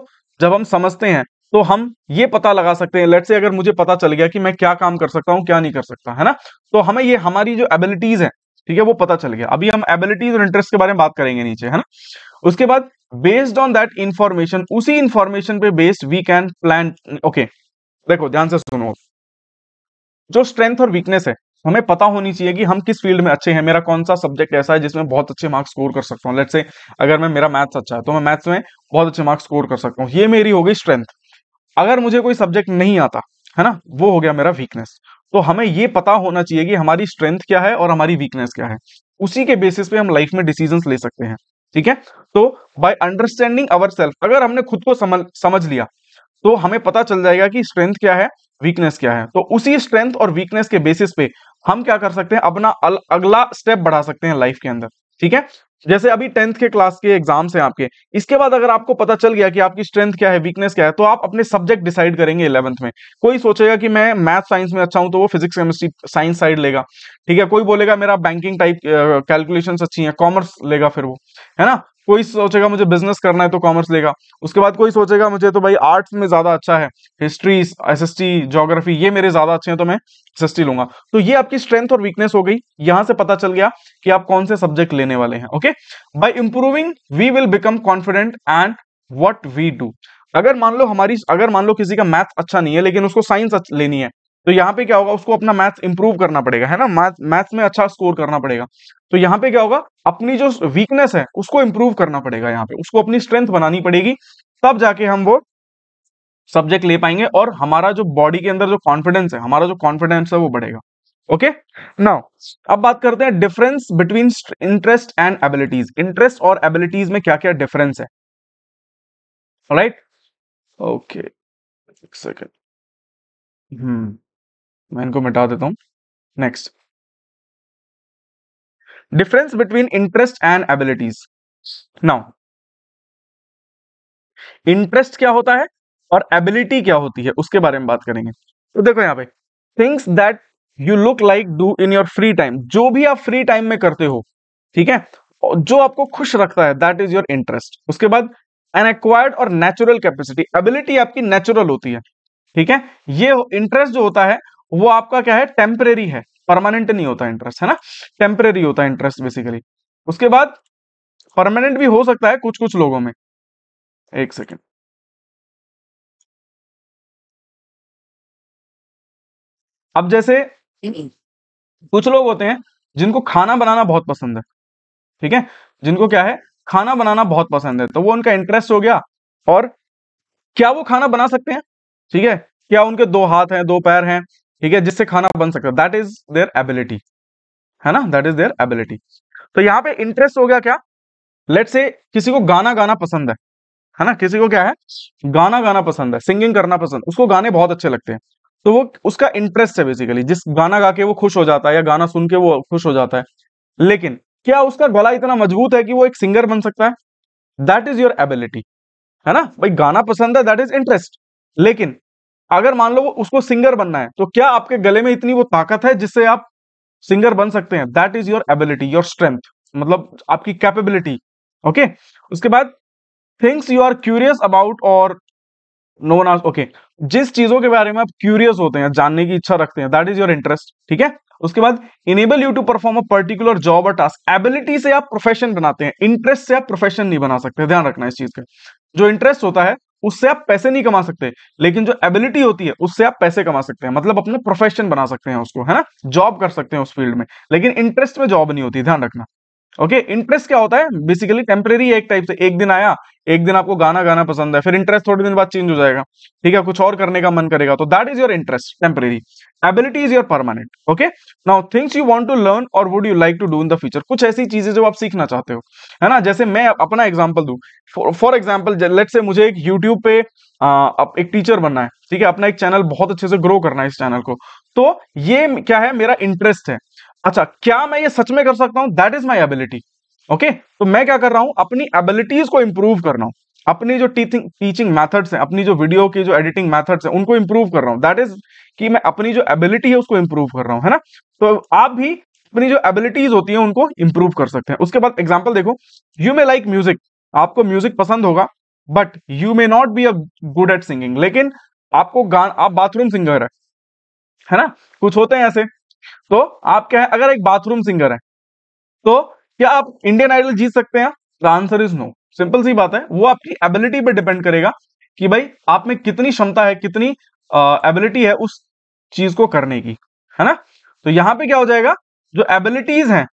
जब हम समझते हैं तो हम ये पता लगा सकते हैं लेट से अगर मुझे पता चल गया कि मैं क्या काम कर सकता हूँ क्या नहीं कर सकता है ना तो हमें ये हमारी जो एबिलिटीज है ठीक है वो पता चल गया अभी हम एबिलिटीज और इंटरेस्ट के बारे में बात करेंगे नीचे है ना उसके बाद बेस्ड ऑन दैट इंफॉर्मेशन उसी इंफॉर्मेशन पे based we can plan okay देखो ध्यान से सुनो जो स्ट्रेंथ और वीकनेस है हमें पता होनी चाहिए कि हम किस फील्ड में अच्छे हैं मेरा कौन सा सब्जेक्ट ऐसा है जिसमें बहुत अच्छे मार्क्स स्कोर कर सकता हूँ लेट से अगर मैं मेरा मैथ्स अच्छा है तो मैं मैथ्स में बहुत अच्छे मार्क्स स्कोर कर सकता हूँ ये मेरी हो गई स्ट्रेंथ अगर मुझे कोई सब्जेक्ट नहीं आता है ना वो हो गया मेरा वीकनेस तो हमें ये पता होना चाहिए कि हमारी स्ट्रेंथ क्या है और हमारी वीकनेस क्या है उसी के बेसिस पे हम लाइफ में डिसीजन ले सकते हैं ठीक है तो बाय अंडरस्टैंडिंग अवर सेल्फ अगर हमने खुद को समझ समझ लिया तो हमें पता चल जाएगा कि स्ट्रेंथ क्या है वीकनेस क्या है तो उसी स्ट्रेंथ और वीकनेस के बेसिस पे हम क्या कर सकते हैं अपना अगला स्टेप बढ़ा सकते हैं लाइफ के अंदर ठीक है जैसे अभी टेंथ के क्लास के एग्जाम्स हैं आपके इसके बाद अगर आपको पता चल गया कि आपकी स्ट्रेंथ क्या है वीकनेस क्या है तो आप अपने सब्जेक्ट डिसाइड करेंगे इलेवंथ में कोई सोचेगा कि मैं मैथ साइंस में अच्छा हूं तो वो फिजिक्स केमिस्ट्री साइंस साइड लेगा ठीक है कोई बोलेगा मेरा बैंकिंग टाइप कैलकुलेशन अच्छी है कॉमर्स लेगा फिर वो है ना कोई सोचेगा मुझे बिजनेस करना है तो कॉमर्स लेगा उसके बाद कोई सोचेगा मुझे तो भाई आर्ट्स में ज्यादा अच्छा है history S S T geography ये मेरे ज्यादा अच्छे हैं तो मैं एस एस टी लूंगा तो ये आपकी स्ट्रेंथ और वीकनेस हो गई यहां से पता चल गया कि आप कौन से सब्जेक्ट लेने वाले हैं okay by improving we will become confident and what we do अगर मान लो हमारी अगर मान लो किसी का मैथ अच्छा नहीं है लेकिन उसको साइंस लेनी है तो यहाँ पे क्या होगा उसको अपना मैथ्स इंप्रूव करना पड़ेगा है ना मैथ्स मैथ्स में अच्छा स्कोर करना पड़ेगा तो यहाँ पे क्या होगा अपनी जो वीकनेस है उसको इंप्रूव करना पड़ेगा यहाँ पे उसको अपनी स्ट्रेंथ बनानी पड़ेगी तब जाके हम वो सब्जेक्ट ले पाएंगे और हमारा जो बॉडी के अंदर जो कॉन्फिडेंस है हमारा जो कॉन्फिडेंस है वो बढ़ेगा ओके नाउ अब बात करते हैं difference between interest and abilities interest और एबिलिटीज में क्या क्या डिफरेंस है राइट ओके सेकेंड हम्म मैं इनको मिटा देता हूं next difference between interest and abilities now interest क्या होता है और एबिलिटी क्या होती है उसके बारे में बात करेंगे तो देखो यहां पे things that you look like do in your free time जो भी आप फ्री टाइम में करते हो ठीक है जो आपको खुश रखता है दैट इज योर इंटरेस्ट उसके बाद एन एक्वायर्ड और नेचुरल कैपेसिटी एबिलिटी आपकी नेचुरल होती है ठीक है ये इंटरेस्ट जो होता है वो आपका क्या है टेम्परेरी है परमानेंट नहीं होता इंटरेस्ट है ना टेम्परेरी होता है इंटरेस्ट बेसिकली उसके बाद परमानेंट भी हो सकता है कुछ कुछ लोगों में एक सेकेंड अब जैसे कुछ लोग होते हैं जिनको खाना बनाना बहुत पसंद है ठीक है जिनको क्या है खाना बनाना बहुत पसंद है तो वो उनका इंटरेस्ट हो गया और क्या वो खाना बना सकते हैं ठीक है क्या उनके दो हाथ हैं दो पैर हैं ठीक है जिससे खाना बन सकता है दैट इज देयर एबिलिटी है ना दैट इज देयर एबिलिटी तो यहाँ पे इंटरेस्ट हो गया क्या लेट से किसी को गाना गाना पसंद है है ना किसी को क्या है गाना गाना पसंद है सिंगिंग करना पसंद उसको गाने बहुत अच्छे लगते हैं तो वो उसका इंटरेस्ट है बेसिकली जिस गाना गा के वो खुश हो जाता है या गाना सुन के वो खुश हो जाता है लेकिन क्या उसका गला इतना मजबूत है कि वो एक सिंगर बन सकता है दैट इज योर एबिलिटी है ना भाई गाना पसंद है दैट इज इंटरेस्ट लेकिन अगर मान लो उसको सिंगर बनना है तो क्या आपके गले में इतनी वो ताकत है जिससे आप सिंगर बन सकते हैं that is your ability your strength मतलब आपकी कैपेबिलिटी ओके okay? उसके बाद things you are curious about और नो वन ओके जिस चीजों के बारे में आप क्यूरियस होते हैं जानने की इच्छा रखते हैं दैट इज योर इंटरेस्ट ठीक है उसके बाद enable you to perform a particular job और टास्क एबिलिटी से आप प्रोफेशन बनाते हैं इंटरेस्ट से आप प्रोफेशन नहीं बना सकते ध्यान रखना इस चीज का जो इंटरेस्ट होता है उससे आप पैसे नहीं कमा सकते लेकिन जो एबिलिटी होती है उससे आप पैसे कमा सकते हैं मतलब अपना प्रोफेशन बना सकते हैं उसको है ना जॉब कर सकते हैं उस फील्ड में लेकिन इंटरेस्ट में जॉब नहीं होती ध्यान रखना ओके इंटरेस्ट क्या होता है बेसिकली टेम्परेरी एक टाइप से एक दिन आया एक दिन आपको गाना गाना पसंद है फिर इंटरेस्ट थोड़े दिन बाद चेंज हो जाएगा ठीक है कुछ और करने का मन करेगा तो that is your interest temporary ability is your permanent okay now things you want to learn और would you like to do in the future कुछ ऐसी चीजें जो आप सीखना चाहते हो है ना जैसे मैं अपना एग्जाम्पल दू फॉर एग्जाम्पल लेट से मुझे एक यूट्यूब पे अब एक टीचर बनना है ठीक है अपना एक चैनल बहुत अच्छे से ग्रो करना है इस चैनल को तो ये क्या है मेरा इंटरेस्ट है अच्छा क्या मैं ये सच में कर सकता हूँ that is my ability okay तो मैं क्या कर रहा हूं अपनी एबिलिटीज को इंप्रूव कर रहा हूं अपनी जो टीचिंग टीचिंग मैथड्स हैं अपनी जो वीडियो की जो एडिटिंग मैथड्स हैं उनको इंप्रूव कर रहा हूं दैट इज कि मैं अपनी जो एबिलिटी है उसको इंप्रूव कर रहा हूं है ना तो आप भी अपनी जो एबिलिटीज होती है उनको इंप्रूव कर सकते हैं उसके बाद एग्जाम्पल देखो यू मे लाइक म्यूजिक आपको म्यूजिक पसंद होगा but you may not be a good at singing लेकिन आपको गान आप बाथरूम सिंगर है है ना कुछ होते हैं ऐसे तो आप क्या है अगर एक बाथरूम सिंगर है तो क्या आप इंडियन आइडल जीत सकते हैं the answer is no simple सी बात है वो आपकी एबिलिटी पर डिपेंड करेगा कि भाई आप में कितनी क्षमता है कितनी एबिलिटी है उस चीज को करने की है ना तो यहां पे क्या हो जाएगा जो एबिलिटीज हैं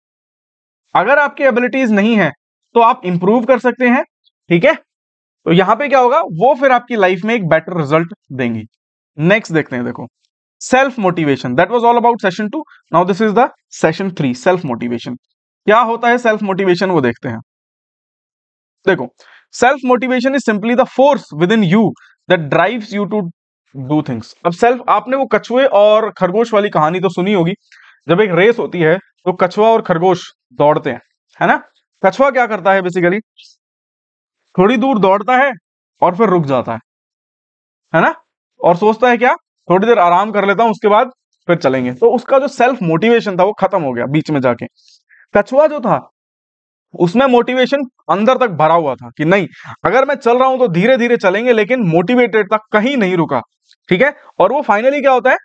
अगर आपकी एबिलिटीज नहीं है तो आप इंप्रूव कर सकते हैं ठीक है तो यहां पे क्या होगा वो फिर आपकी लाइफ में एक बेटर रिजल्ट देंगी नेक्स्ट देखते हैं देखो self motivation that was all about session two now this is the session three self motivation क्या होता है सेल्फ मोटिवेशन वो देखते हैं देखो self motivation is simply the force within you that drives you to do things अब self आपने वो कछुए और खरगोश वाली कहानी तो सुनी होगी जब एक रेस होती है तो कछुआ और खरगोश दौड़ते हैं है ना कछुआ क्या करता है बेसिकली थोड़ी दूर दौड़ता है और फिर रुक जाता है है ना और सोचता है क्या थोड़ी देर आराम कर लेता हूं उसके बाद फिर चलेंगे तो उसका जो सेल्फ मोटिवेशन था वो खत्म हो गया बीच में जाके कछुआ जो था उसमें मोटिवेशन अंदर तक भरा हुआ था कि नहीं अगर मैं चल रहा हूं तो धीरे धीरे चलेंगे लेकिन मोटिवेटेड था कहीं नहीं रुका ठीक है और वो फाइनली क्या होता है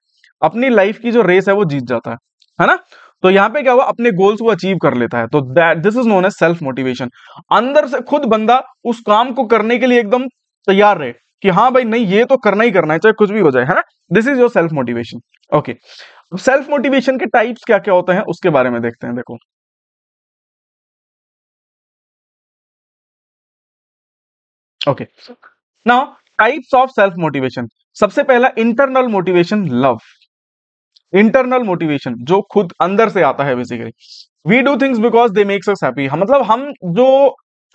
अपनी लाइफ की जो रेस है वो जीत जाता है है ना तो यहाँ पे क्या हुआ अपने गोल्स को अचीव कर लेता है तो this is known as self motivation अंदर से खुद बंदा उस काम को करने के लिए एकदम तैयार रहे कि हाँ भाई नहीं ये तो करना ही करना है चाहे कुछ भी हो जाए है ना this is your self motivation okay self motivation के टाइप्स क्या क्या होते हैं उसके बारे में देखते हैं देखो okay now types of self motivation सबसे पहला internal motivation love internal motivation जो खुद अंदर से आता है basically we do things because they makes us happy मतलब हम जो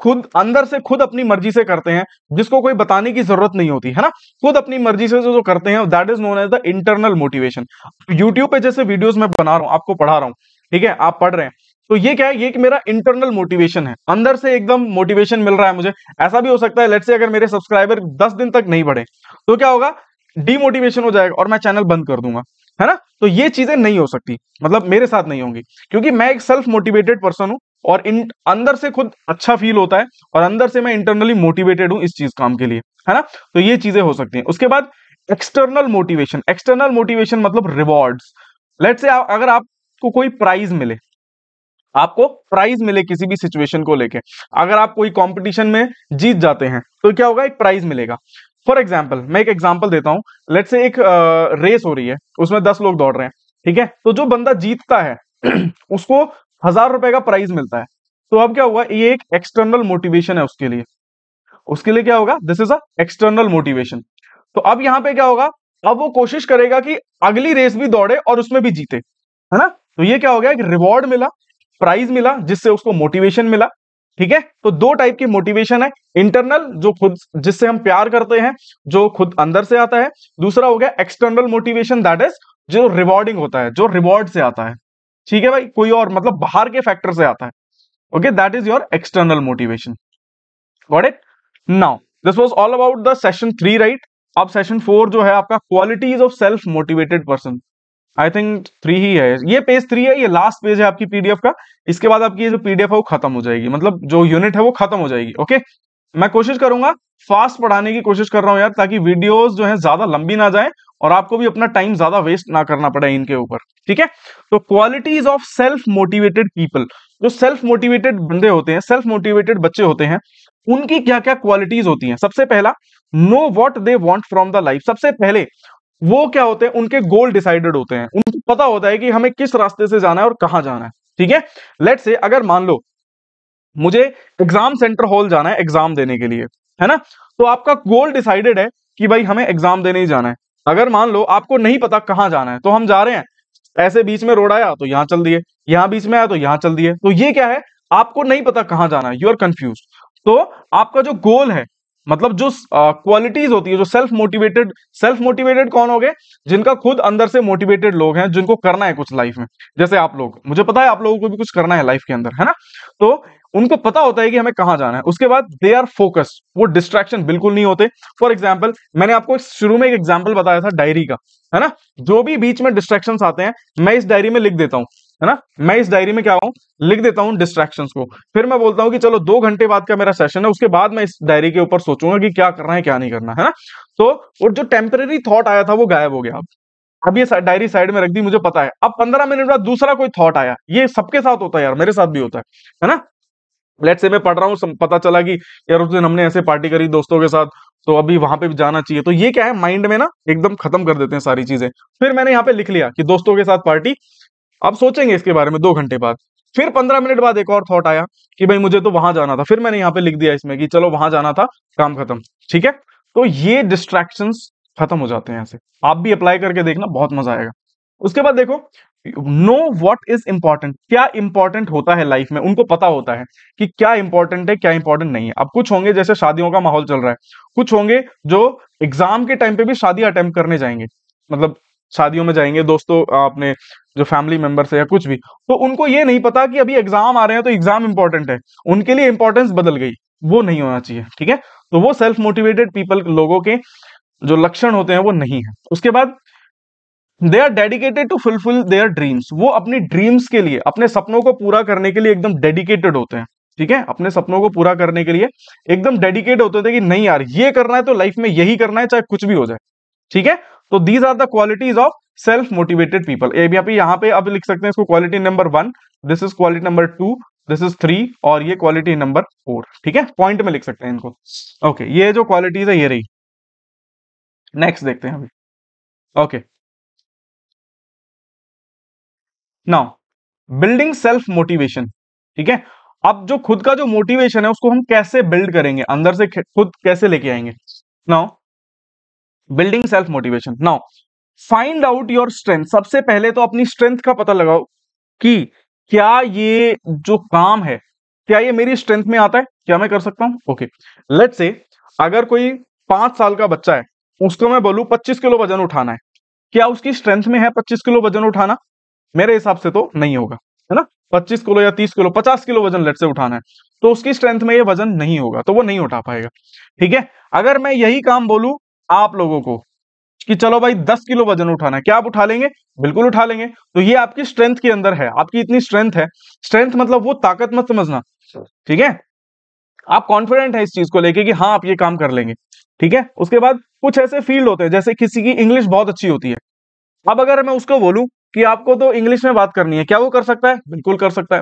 खुद अंदर से खुद अपनी मर्जी से करते हैं जिसको कोई बताने की जरूरत नहीं होती है ना खुद अपनी मर्जी से जो जो करते हैं that is known as the internal motivation YouTube पे जैसे वीडियोस मैं बना रहा हूं आपको पढ़ा रहा हूं ठीक है आप पढ़ रहे हैं तो ये क्या है ये कि मेरा इंटरनल मोटिवेशन है अंदर से एकदम मोटिवेशन मिल रहा है मुझे ऐसा भी हो सकता है लेट से अगर मेरे सब्सक्राइबर दस दिन तक नहीं बढ़े तो क्या होगा डीमोटिवेशन हो जाएगा और मैं चैनल बंद कर दूंगा है ना तो ये चीजें नहीं हो सकती मतलब मेरे साथ नहीं होंगी क्योंकि मैं एक सेल्फ मोटिवेटेड पर्सन हूं और इन अंदर से खुद अच्छा फील होता है और अंदर से मैं इंटरनली मोटिवेटेड हूं इस चीज काम के लिए है ना तो ये चीजें हो सकती हैं उसके बाद एक्सटर्नल मोटिवेशन एक्सटर्नल मोटिवेशन मतलब रिवॉर्ड्स लेट से अगर आपको कोई प्राइज मिले आपको प्राइज मिले किसी भी सिचुएशन को लेके अगर आप कोई कंपटीशन में जीत जाते हैं तो क्या होगा एक प्राइज मिलेगा फॉर एग्जाम्पल मैं एक एग्जाम्पल देता हूँ लेट से एक रेस हो रही है उसमें दस लोग दौड़ रहे हैं ठीक है तो जो बंदा जीतता है उसको हजार रुपए का प्राइज मिलता है तो अब क्या हुआ ये एक एक्सटर्नल मोटिवेशन है उसके लिए उसके लिए क्या होगा this is a external motivation तो अब यहां पे क्या होगा अब वो कोशिश करेगा कि अगली रेस भी दौड़े और उसमें भी जीते है ना तो ये क्या हो गया एक रिवॉर्ड मिला प्राइज मिला जिससे उसको मोटिवेशन मिला ठीक है तो दो टाइप की मोटिवेशन है इंटरनल जो खुद जिससे हम प्यार करते हैं जो खुद अंदर से आता है दूसरा हो गया एक्सटर्नल मोटिवेशन दैट इज जो रिवॉर्डिंग होता है जो रिवॉर्ड से आता है ठीक है भाई कोई और मतलब बाहर के फैक्टर से आता है okay that is your external motivation got it now this was all about the session three right अब सेशन फोर जो है आपका qualities of self motivated person I think three ही है ये पेज थ्री है ये लास्ट पेज है आपकी पीडीएफ का इसके बाद आपकी जो पीडीएफ है वो खत्म हो जाएगी मतलब जो यूनिट है वो खत्म हो जाएगी ओके मैं कोशिश करूंगा फास्ट पढ़ाने की कोशिश कर रहा हूँ यार ताकि वीडियोस जो है ज्यादा लंबी ना जाए और आपको भी अपना टाइम ज्यादा वेस्ट ना करना पड़े इनके ऊपर ठीक है तो qualities of self motivated people जो सेल्फ मोटिवेटेड बंदे होते हैं सेल्फ मोटिवेटेड बच्चे होते हैं उनकी क्या क्या क्वालिटीज होती हैं सबसे पहला know what they want from the life सबसे पहले वो क्या होते हैं उनके गोल डिसाइडेड होते हैं उनको पता होता है कि हमें किस रास्ते से जाना है और कहां जाना है ठीक है लेट से अगर मान लो मुझे एग्जाम सेंटर हॉल जाना है एग्जाम देने के लिए है ना तो आपका गोल डिसाइडेड है कि भाई हमें एग्जाम देने ही जाना है अगर मान लो आपको नहीं पता कहां जाना है तो हम जा रहे हैं ऐसे बीच में रोड आया तो यहां चल दिए यहां बीच में आया तो यहां चल दिए तो ये क्या है आपको नहीं पता कहां जाना है यू आर कंफ्यूज तो आपका जो गोल है मतलब जो क्वालिटीज होती है जो सेल्फ मोटिवेटेड सेल्फ मोटिवेटेड कौन हो गए जिनका खुद अंदर से मोटिवेटेड लोग हैं जिनको करना है कुछ लाइफ में जैसे आप लोग मुझे पता है आप लोगों को भी कुछ करना है लाइफ के अंदर है ना तो उनको पता होता है कि हमें कहाँ जाना है उसके बाद दे आर फोकस्ड वो डिस्ट्रैक्शन बिल्कुल नहीं होते फॉर एग्जाम्पल मैंने आपको शुरू में एक एग्जाम्पल बताया था डायरी का है ना जो भी बीच में डिस्ट्रेक्शन आते हैं मैं इस डायरी में लिख देता हूँ है ना मैं इस डायरी में क्या हूं लिख देता हूं डिस्ट्रैक्शन को फिर मैं बोलता हूं कि चलो दो घंटे बाद का मेरा सेशन है उसके बाद मैं इस डायरी के ऊपर सोचूंगा कि क्या करना है क्या नहीं करना है ना तो और जो टेम्परेरी थॉट आया था वो गायब हो गया अब अब ये डायरी साइड में रख दी मुझे पता है अब पंद्रह मिनट बाद दूसरा कोई थॉट आया ये सबके साथ होता है यार मेरे साथ भी होता है है ना लेट से मैं पढ़ रहा हूँ पता चला कि यार उस दिन हमने ऐसे पार्टी करी दोस्तों के साथ तो अभी वहां पे भी जाना चाहिए तो ये क्या है माइंड में ना एकदम खत्म कर देते हैं सारी चीजें फिर मैंने यहाँ पे लिख लिया कि दोस्तों के साथ पार्टी आप सोचेंगे इसके बारे में दो घंटे बाद फिर पंद्रह मिनट बाद एक और थॉट आया कि भाई मुझे तो वहां जाना था फिर मैंने यहाँ पे लिख दिया इसमें कि चलो वहां जाना था काम खत्म ठीक है तो ये डिस्ट्रैक्शन खत्म हो जाते हैं आप भी अप्लाई करके देखना बहुत मजा आएगा उसके बाद देखो नो वॉट इज इंपॉर्टेंट क्या इंपॉर्टेंट होता है लाइफ में उनको पता होता है कि क्या इंपॉर्टेंट है क्या इंपॉर्टेंट नहीं है अब कुछ होंगे जैसे शादियों का माहौल चल रहा है कुछ होंगे जो एग्जाम के टाइम पे भी शादी अटेम्प्ट करने जाएंगे मतलब शादियों में जाएंगे दोस्तों अपने जो फैमिली मेंबर्स है या कुछ भी तो उनको ये नहीं पता कि अभी एग्जाम आ रहे हैं तो एग्जाम इंपॉर्टेंट है उनके लिए इंपॉर्टेंस बदल गई वो नहीं होना चाहिए ठीक है तो वो सेल्फ मोटिवेटेड पीपल लोगों के जो लक्षण होते हैं वो नहीं है उसके बाद they are dedicated to fulfil their dreams वो अपनी ड्रीम्स के लिए अपने सपनों को पूरा करने के लिए एकदम डेडिकेटेड होते हैं ठीक है अपने सपनों को पूरा करने के लिए एकदम डेडिकेट होते थे कि नहीं यार ये करना है तो लाइफ में यही करना है चाहे कुछ भी हो जाए ठीक है तो these are the qualities of self motivated people यहाँ पे यहाँ पे आप लिख सकते हैं इसको quality number one this is quality number two this is three और ये क्वालिटी नंबर फोर ठीक है पॉइंट में लिख सकते हैं इनको ओके okay, ये जो क्वालिटीज है ये रही नेक्स्ट देखते हैं अभी okay now building self motivation ठीक है अब जो खुद का जो मोटिवेशन है उसको हम कैसे बिल्ड करेंगे अंदर से खुद कैसे लेके आएंगे now building self motivation now find out your strength सबसे पहले तो अपनी स्ट्रेंथ का पता लगाओ कि क्या ये जो काम है क्या ये मेरी स्ट्रेंथ में आता है क्या मैं कर सकता हूं ओके लेट से अगर कोई पांच साल का बच्चा है उसको मैं बोलू पच्चीस किलो वजन उठाना है क्या उसकी स्ट्रेंथ में है पच्चीस किलो वजन उठाना मेरे हिसाब से तो नहीं होगा है ना पच्चीस किलो या तीस किलो पचास किलो वजन लेट से उठाना है तो उसकी स्ट्रेंथ में ये वजन नहीं होगा तो वो नहीं उठा पाएगा ठीक है अगर मैं यही काम बोलू आप लोगों को कि चलो भाई 10 किलो वजन उठाना है क्या आप उठा लेंगे बिल्कुल उठा लेंगे तो ये आपकी स्ट्रेंथ के अंदर है आपकी इतनी स्ट्रेंथ है स्ट्रेंथ मतलब वो ताकत मत समझना ठीक है आप कॉन्फिडेंट है इस चीज को लेके कि हाँ आप ये काम कर लेंगे ठीक है उसके बाद कुछ ऐसे फील्ड होते हैं जैसे किसी की इंग्लिश बहुत अच्छी होती है अब अगर मैं उसको बोलूं कि आपको तो इंग्लिश में बात करनी है क्या वो कर सकता है बिल्कुल कर सकता है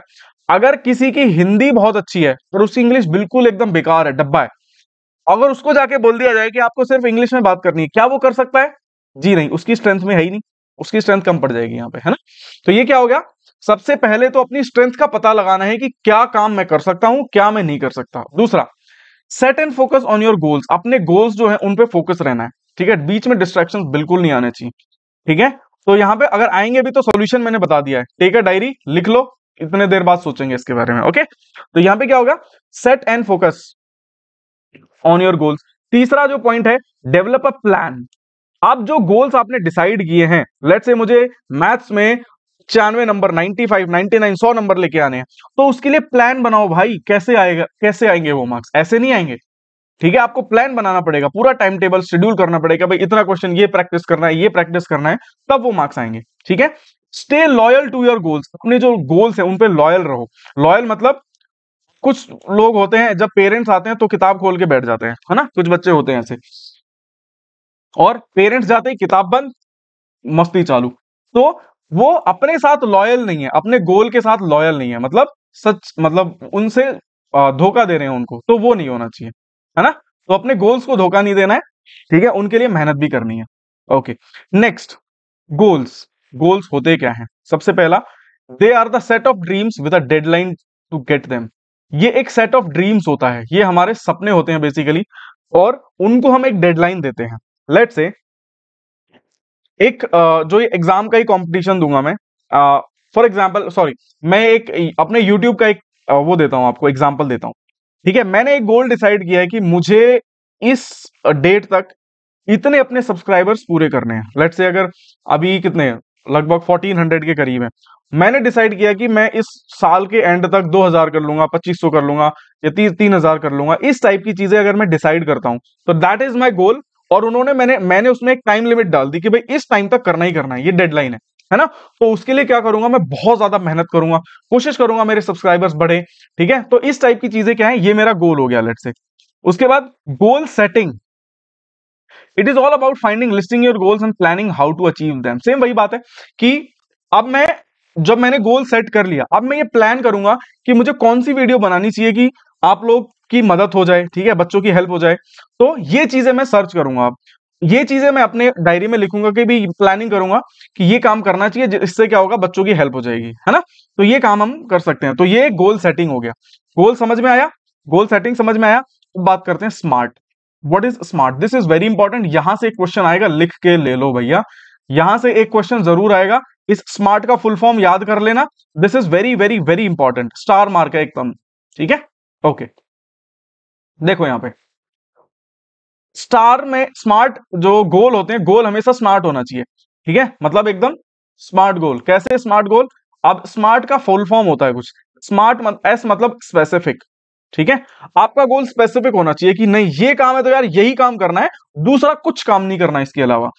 अगर किसी की हिंदी बहुत अच्छी है और उसकी इंग्लिश बिल्कुल एकदम बेकार है डब्बा है अगर उसको जाके बोल दिया जाए कि आपको सिर्फ इंग्लिश में बात करनी है क्या वो कर सकता है जी नहीं उसकी स्ट्रेंथ में है ही नहीं उसकी स्ट्रेंथ कम पड़ जाएगी यहाँ पे है ना तो ये क्या हो गया सबसे पहले तो अपनी स्ट्रेंथ का पता लगाना है कि क्या काम मैं कर सकता हूं क्या मैं नहीं कर सकता दूसरा set and focus on your goals अपने गोल्स जो है उन पे फोकस रहना है ठीक है बीच में डिस्ट्रेक्शन बिल्कुल नहीं आने चाहिए ठीक है तो यहाँ पे अगर आएंगे भी तो सोल्यूशन मैंने बता दिया है टेक अ डायरी लिख लो इतने देर बाद सोचेंगे इसके बारे में ओके तो यहाँ पे क्या होगा set and focus on your goals तीसरा जो पॉइंट है डेवलप अ प्लान अब जो गोल्स आपने डिसाइड किए हैं लेट से मुझे मैथ्स में छियानवे नंबर 95, 99, 100 नंबर लेके आने हैं तो उसके लिए प्लान बनाओ भाई कैसे आएगा कैसे आएंगे वो मार्क्स ऐसे नहीं आएंगे ठीक है आपको प्लान बनाना पड़ेगा पूरा टाइम टेबल शेड्यूल करना पड़ेगा भाई इतना क्वेश्चन ये प्रैक्टिस करना है ये प्रैक्टिस करना है तब वो मार्क्स आएंगे ठीक है stay loyal to your goals अपने जो गोल्स है उन लॉयल रहो लॉयल मतलब कुछ लोग होते हैं जब पेरेंट्स आते हैं तो किताब खोल के बैठ जाते हैं है ना कुछ बच्चे होते हैं ऐसे और पेरेंट्स जाते हैं किताब बंद मस्ती चालू तो वो अपने साथ लॉयल नहीं है अपने गोल के साथ लॉयल नहीं है मतलब सच मतलब उनसे धोखा दे रहे हैं उनको तो वो नहीं होना चाहिए है ना तो अपने गोल्स को धोखा नहीं देना है ठीक है उनके लिए मेहनत भी करनी है ओके नेक्स्ट गोल्स गोल्स होते क्या हैं सबसे पहला they are the set of dreams with a deadline to get them ये एक सेट ऑफ ड्रीम्स होता है ये हमारे सपने होते हैं बेसिकली और उनको हम एक डेडलाइन देते हैं लेट से एक जो ये एग्जाम का ही कंपटीशन दूंगा मैं फॉर एग्जाम्पल सॉरी मैं एक अपने यूट्यूब का एक वो देता हूँ आपको एग्जाम्पल देता हूँ ठीक है मैंने एक गोल डिसाइड किया है कि मुझे इस डेट तक इतने अपने सब्सक्राइबर्स पूरे करने हैं लेट से अगर अभी कितने लगभग 1400 के करीब है मैंने डिसाइड किया कि मैं इस साल के एंड तक 2000 कर लूंगा 2500 कर लूंगा या तीन तीन हजार कर लूंगा इस टाइप की चीजें अगर मैं डिसाइड करता हूं तो दैट इज माई गोल और उन्होंने मैंने मैंने उसमें एक टाइम लिमिट डाल दी कि भाई इस टाइम तक करना ही करना है ये डेडलाइन है है ना तो उसके लिए क्या करूंगा मैं बहुत ज्यादा मेहनत करूंगा कोशिश करूंगा मेरे सब्सक्राइबर्स बढ़े ठीक है तो इस टाइप की चीजें क्या है ये मेरा गोल हो गया लेट से उसके बाद goal setting it is all about finding listing your goals and planning how to achieve them same वही बात है कि अब मैं जब मैंने गोल सेट कर लिया अब मैं ये प्लान करूंगा कि मुझे कौन सी वीडियो बनानी चाहिए कि आप लोग की मदद हो जाए ठीक है बच्चों की हेल्प हो जाए तो ये चीजें मैं सर्च करूंगा अब ये चीजें मैं अपने डायरी में लिखूंगा कि भी प्लानिंग करूंगा कि ये काम करना चाहिए इससे क्या होगा बच्चों की हेल्प हो जाएगी है ना तो ये काम हम कर सकते हैं तो ये गोल सेटिंग हो गया गोल समझ में आया गोल सेटिंग समझ में आया बात करते हैं smart what is smart this is very important यहां से एक क्वेश्चन आएगा लिख के ले लो भैया यहां से एक क्वेश्चन जरूर आएगा इस स्मार्ट का फुल फॉर्म याद कर लेना this is very very very important star mark है एकदम ठीक है ओके देखो यहां पे स्टार में स्मार्ट जो गोल होते हैं गोल हमेशा स्मार्ट होना चाहिए ठीक है मतलब एकदम स्मार्ट गोल कैसे स्मार्ट गोल अब स्मार्ट का फुल फॉर्म होता है कुछ स्मार्ट मत, एस मतलब स्पेसिफिक ठीक है आपका गोल स्पेसिफिक होना चाहिए कि नहीं ये काम है तो यार यही काम करना है दूसरा कुछ काम नहीं करना इसके अलावा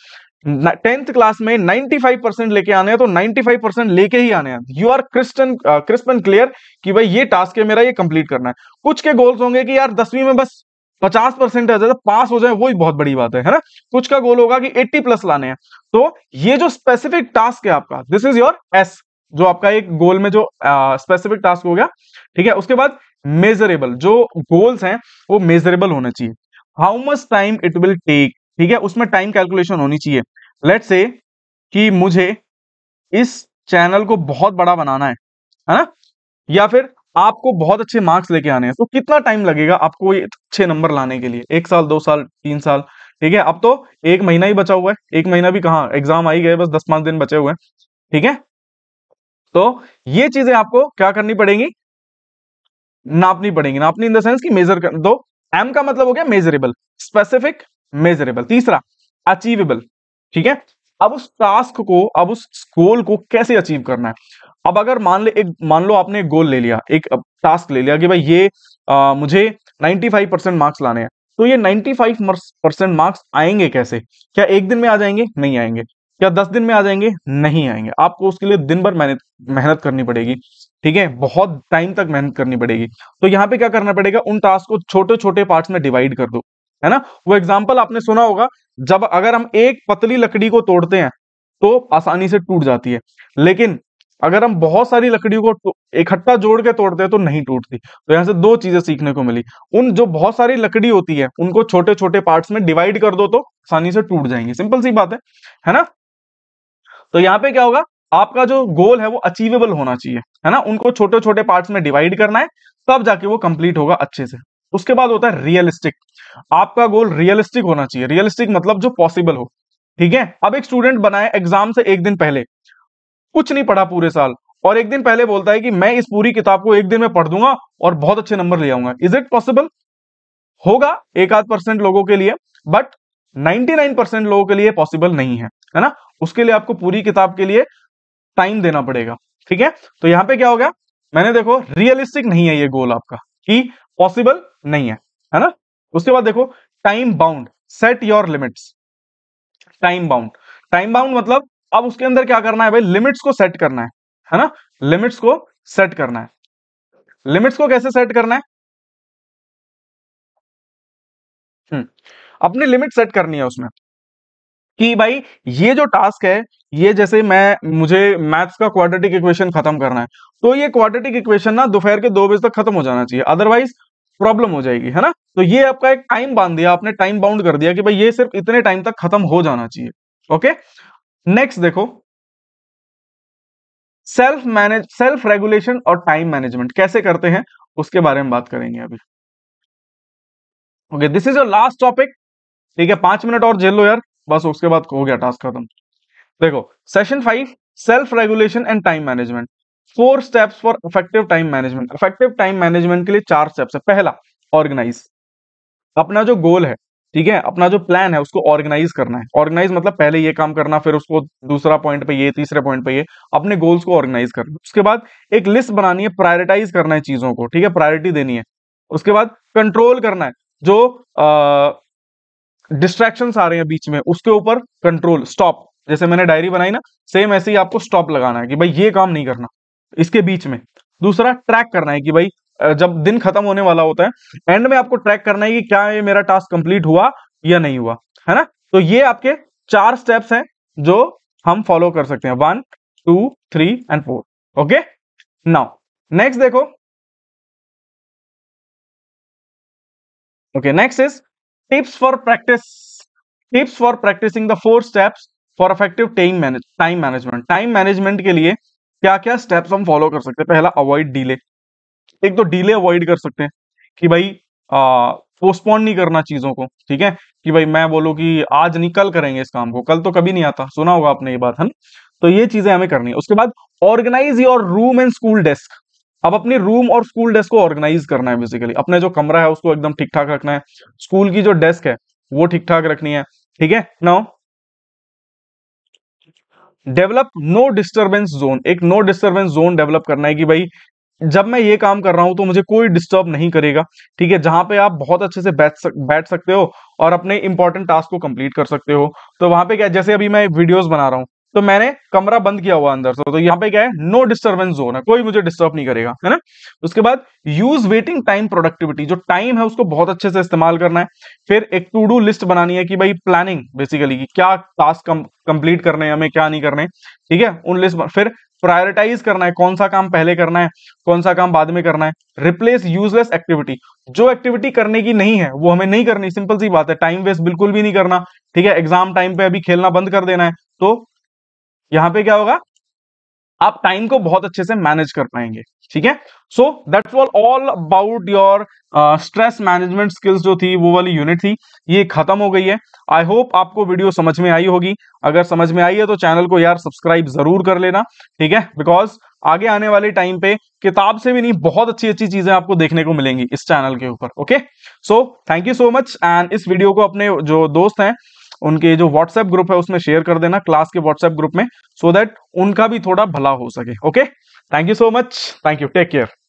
टेंथ क्लास में 95 परसेंट लेके आने हैं तो 95 परसेंट लेके ही आने हैं you are crystal crisp and clear कि भाई ये टास्क है मेरा ये कंप्लीट करना है कुछ के गोल्स होंगे कि यार दसवीं में बस 50 परसेंट पास हो जाए वो ही बहुत बड़ी बात है है ना कुछ का गोल होगा कि 80 प्लस लाने हैं तो ये जो स्पेसिफिक टास्क है आपका दिस इज योर एस जो आपका एक गोल में जो स्पेसिफिक uh, टास्क हो गया ठीक है उसके बाद मेजरेबल जो गोल्स हैं वो मेजरेबल होने चाहिए how much time it will take ठीक है उसमें टाइम कैलकुलेशन होनी चाहिए लेट से कि मुझे इस चैनल को बहुत बड़ा बनाना है है ना या फिर आपको बहुत अच्छे मार्क्स लेके आने हैं तो कितना टाइम लगेगा आपको ये अच्छे नंबर लाने के लिए एक साल दो साल तीन साल ठीक है अब तो एक महीना ही बचा हुआ है एक महीना भी कहा एग्जाम आई गए बस दस पांच दिन बचे हुए हैं ठीक है तो ये चीजें आपको क्या करनी पड़ेगी नापनी पड़ेगी नापनी इन द सेंस की मेजर कर दो एम का मतलब हो गया मेजरेबल स्पेसिफिक मेजरेबल तीसरा अचीवेबल ठीक है अब उस टास्क को अब उस गोल को कैसे अचीव करना है अब अगर मान ले एक मान लो आपने एक गोल ले लिया एक टास्क ले लिया कि भाई ये आ, मुझे 95 परसेंट मार्क्स लाने हैं तो ये 95 परसेंट मार्क्स आएंगे कैसे क्या एक दिन में आ जाएंगे नहीं आएंगे क्या दस दिन में आ जाएंगे नहीं आएंगे आपको उसके लिए दिन भर मेहनत मेहनत करनी पड़ेगी ठीक है बहुत टाइम तक मेहनत करनी पड़ेगी तो यहाँ पे क्या करना पड़ेगा उन टास्क को छोटे छोटे पार्ट्स में डिवाइड कर दो है ना वो एग्जाम्पल आपने सुना होगा जब अगर हम एक पतली लकड़ी को तोड़ते हैं तो आसानी से टूट जाती है लेकिन अगर हम बहुत सारी लकड़ियों को तो इकट्ठा जोड़ के तोड़ते हैं तो नहीं टूटती तो यहां से दो चीजें सीखने को मिली उन जो बहुत सारी लकड़ी होती है उनको छोटे छोटे पार्ट्स में डिवाइड कर दो तो आसानी से टूट जाएंगे सिंपल सी बात है है ना तो यहाँ पे क्या होगा आपका जो गोल है वो अचीवेबल होना चाहिए है ना उनको छोटे छोटे पार्ट्स में डिवाइड करना है तब जाके वो कंप्लीट होगा अच्छे से उसके बाद होता है रियलिस्टिक आपका गोल रियलिस्टिक होना चाहिए रियलिस्टिक मतलब जो पॉसिबल हो ठीक है अब एक स्टूडेंट बनाए एग्जाम से एक दिन पहले कुछ नहीं पढ़ा पूरे साल और एक दिन पहले बोलता है कि मैं इस पूरी किताब को एक दिन में पढ़ दूंगा और बहुत अच्छे नंबर ले आऊंगा इज इट पॉसिबल होगा एक आध परसेंट लोगों के लिए बट 99 परसेंट लोगों के लिए पॉसिबल नहीं है है ना उसके लिए आपको पूरी किताब के लिए टाइम देना पड़ेगा ठीक है तो यहां पे क्या हो गया मैंने देखो रियलिस्टिक नहीं है ये गोल आपका कि पॉसिबल नहीं है है ना उसके बाद देखो time bound set your limits time bound time bound मतलब अब उसके अंदर क्या करना है भाई लिमिट्स को सेट करना है है ना लिमिट्स को सेट करना है लिमिट्स को कैसे सेट करना है हम्म, अपनी लिमिट सेट करनी है उसमें कि भाई ये जो टास्क है ये जैसे मैं मुझे मैथ्स का क्वाड्रेटिक इक्वेशन खत्म करना है तो ये क्वाड्रेटिक इक्वेशन ना दोपहर के दो बजे तक खत्म हो जाना चाहिए अदरवाइज प्रॉब्लम हो जाएगी है ना तो ये आपका एक टाइम बांध दिया आपने टाइम बाउंड कर दिया कि भाई ये सिर्फ इतने टाइम तक खत्म हो जाना चाहिए ओके नेक्स्ट देखो सेल्फ मैनेज सेल्फ रेगुलेशन और टाइम मैनेजमेंट कैसे करते हैं उसके बारे में बात करेंगे अभी okay this is a last topic ठीक है पांच मिनट और झेल लो यार बस उसके बाद हो गया टास्क खत्म देखो session five self regulation and time management four steps for effective time management effective time management के लिए चार स्टेप्स है पहला ऑर्गेनाइज अपना जो गोल है ठीक है अपना जो प्लान है उसको ऑर्गेनाइज करना है ऑर्गेनाइज मतलब पहले ये काम करना फिर उसको दूसरा पॉइंट पे ये तीसरे पॉइंट पे ये अपने गोल्स को ऑर्गेनाइज करना उसके बाद एक लिस्ट बनानी है प्रायोरिटाइज करना है चीजों को ठीक है प्रायोरिटी देनी है उसके बाद कंट्रोल करना है जो डिस्ट्रैक्शन आ रहे हैं बीच में उसके ऊपर कंट्रोल स्टॉप जैसे मैंने डायरी बनाई ना सेम ऐसे ही आपको स्टॉप लगाना है कि भाई ये काम नहीं करना इसके बीच में दूसरा ट्रैक करना है कि भाई जब दिन खत्म होने वाला होता है एंड में आपको ट्रैक करना है कि क्या ये मेरा टास्क कंप्लीट हुआ या नहीं हुआ है ना तो ये आपके चार स्टेप्स हैं जो हम फॉलो कर सकते हैं one two three and four okay now next देखो okay next is tips for practice tips for practicing the four steps for effective time time management time management के लिए क्या क्या स्टेप्स हम फॉलो कर सकते हैं पहला अवॉइड डीले एक तो डीले अवॉइड कर सकते हैं कि भाई पोस्टपोन नहीं करना चीजों को ठीक है कि भाई मैं बोलूँ कि आज नहीं कल करेंगे इस काम को कल तो कभी नहीं आता सुना होगा आपने ये बात है तो ये चीजें हमें करनी है उसके बाद organize your room and school desk अब अपने रूम और स्कूल डेस्क को ऑर्गेनाइज करना है बेसिकली अपने जो कमरा है उसको एकदम ठीक ठाक रखना है स्कूल की जो डेस्क है वो ठीक ठाक रखनी है ठीक है ना डेवलप नो डिस्टर्बेंस जोन एक नो डिस्टर्बेंस जोन डेवलप करना है कि भाई जब मैं ये काम कर रहा हूं तो मुझे कोई डिस्टर्ब नहीं करेगा ठीक है जहां पे आप बहुत अच्छे से बैठ सक, बैठ सकते हो और अपने इंपॉर्टेंट टास्क को कंप्लीट कर सकते हो तो वहां पे क्या जैसे अभी मैं वीडियोस बना रहा हूं तो मैंने कमरा बंद किया हुआ अंदर से तो यहाँ पे क्या है नो डिस्टर्बेंस जोन है कोई मुझे डिस्टर्ब नहीं करेगा है ना उसके बाद यूज वेटिंग टाइम प्रोडक्टिविटी जो टाइम है उसको बहुत अच्छे से इस्तेमाल करना है फिर एक टू डू लिस्ट बनानी है कि भाई प्लानिंग बेसिकली कि क्या टास्क कंप्लीट करने हैं हमें क्या नहीं करने ठीक है उन लिस्ट फिर प्रायोरिटाइज करना है कौन सा काम पहले करना है कौन सा काम बाद में करना है रिप्लेस यूजलेस एक्टिविटी जो एक्टिविटी करने की नहीं है वो हमें नहीं करनी सिंपल सी बात है टाइम वेस्ट बिल्कुल भी नहीं करना ठीक है एग्जाम टाइम पे अभी खेलना बंद कर देना है तो यहां पे क्या होगा आप टाइम को बहुत अच्छे से मैनेज कर पाएंगे ठीक है so that's well all about your stress management skills जो थी वो वाली यूनिट थी ये खत्म हो गई है आई होप आपको वीडियो समझ में आई होगी अगर समझ में आई है तो चैनल को यार सब्सक्राइब जरूर कर लेना ठीक है बिकॉज आगे आने वाले टाइम पे किताब से भी नहीं बहुत अच्छी अच्छी चीजें आपको देखने को मिलेंगी इस चैनल के ऊपर okay so thank you so much and इस वीडियो को अपने जो दोस्त हैं उनके जो व्हाट्सएप ग्रुप है उसमें शेयर कर देना क्लास के व्हाट्सएप ग्रुप में सो so दैट उनका भी थोड़ा भला हो सके okay thank you so much thank you take care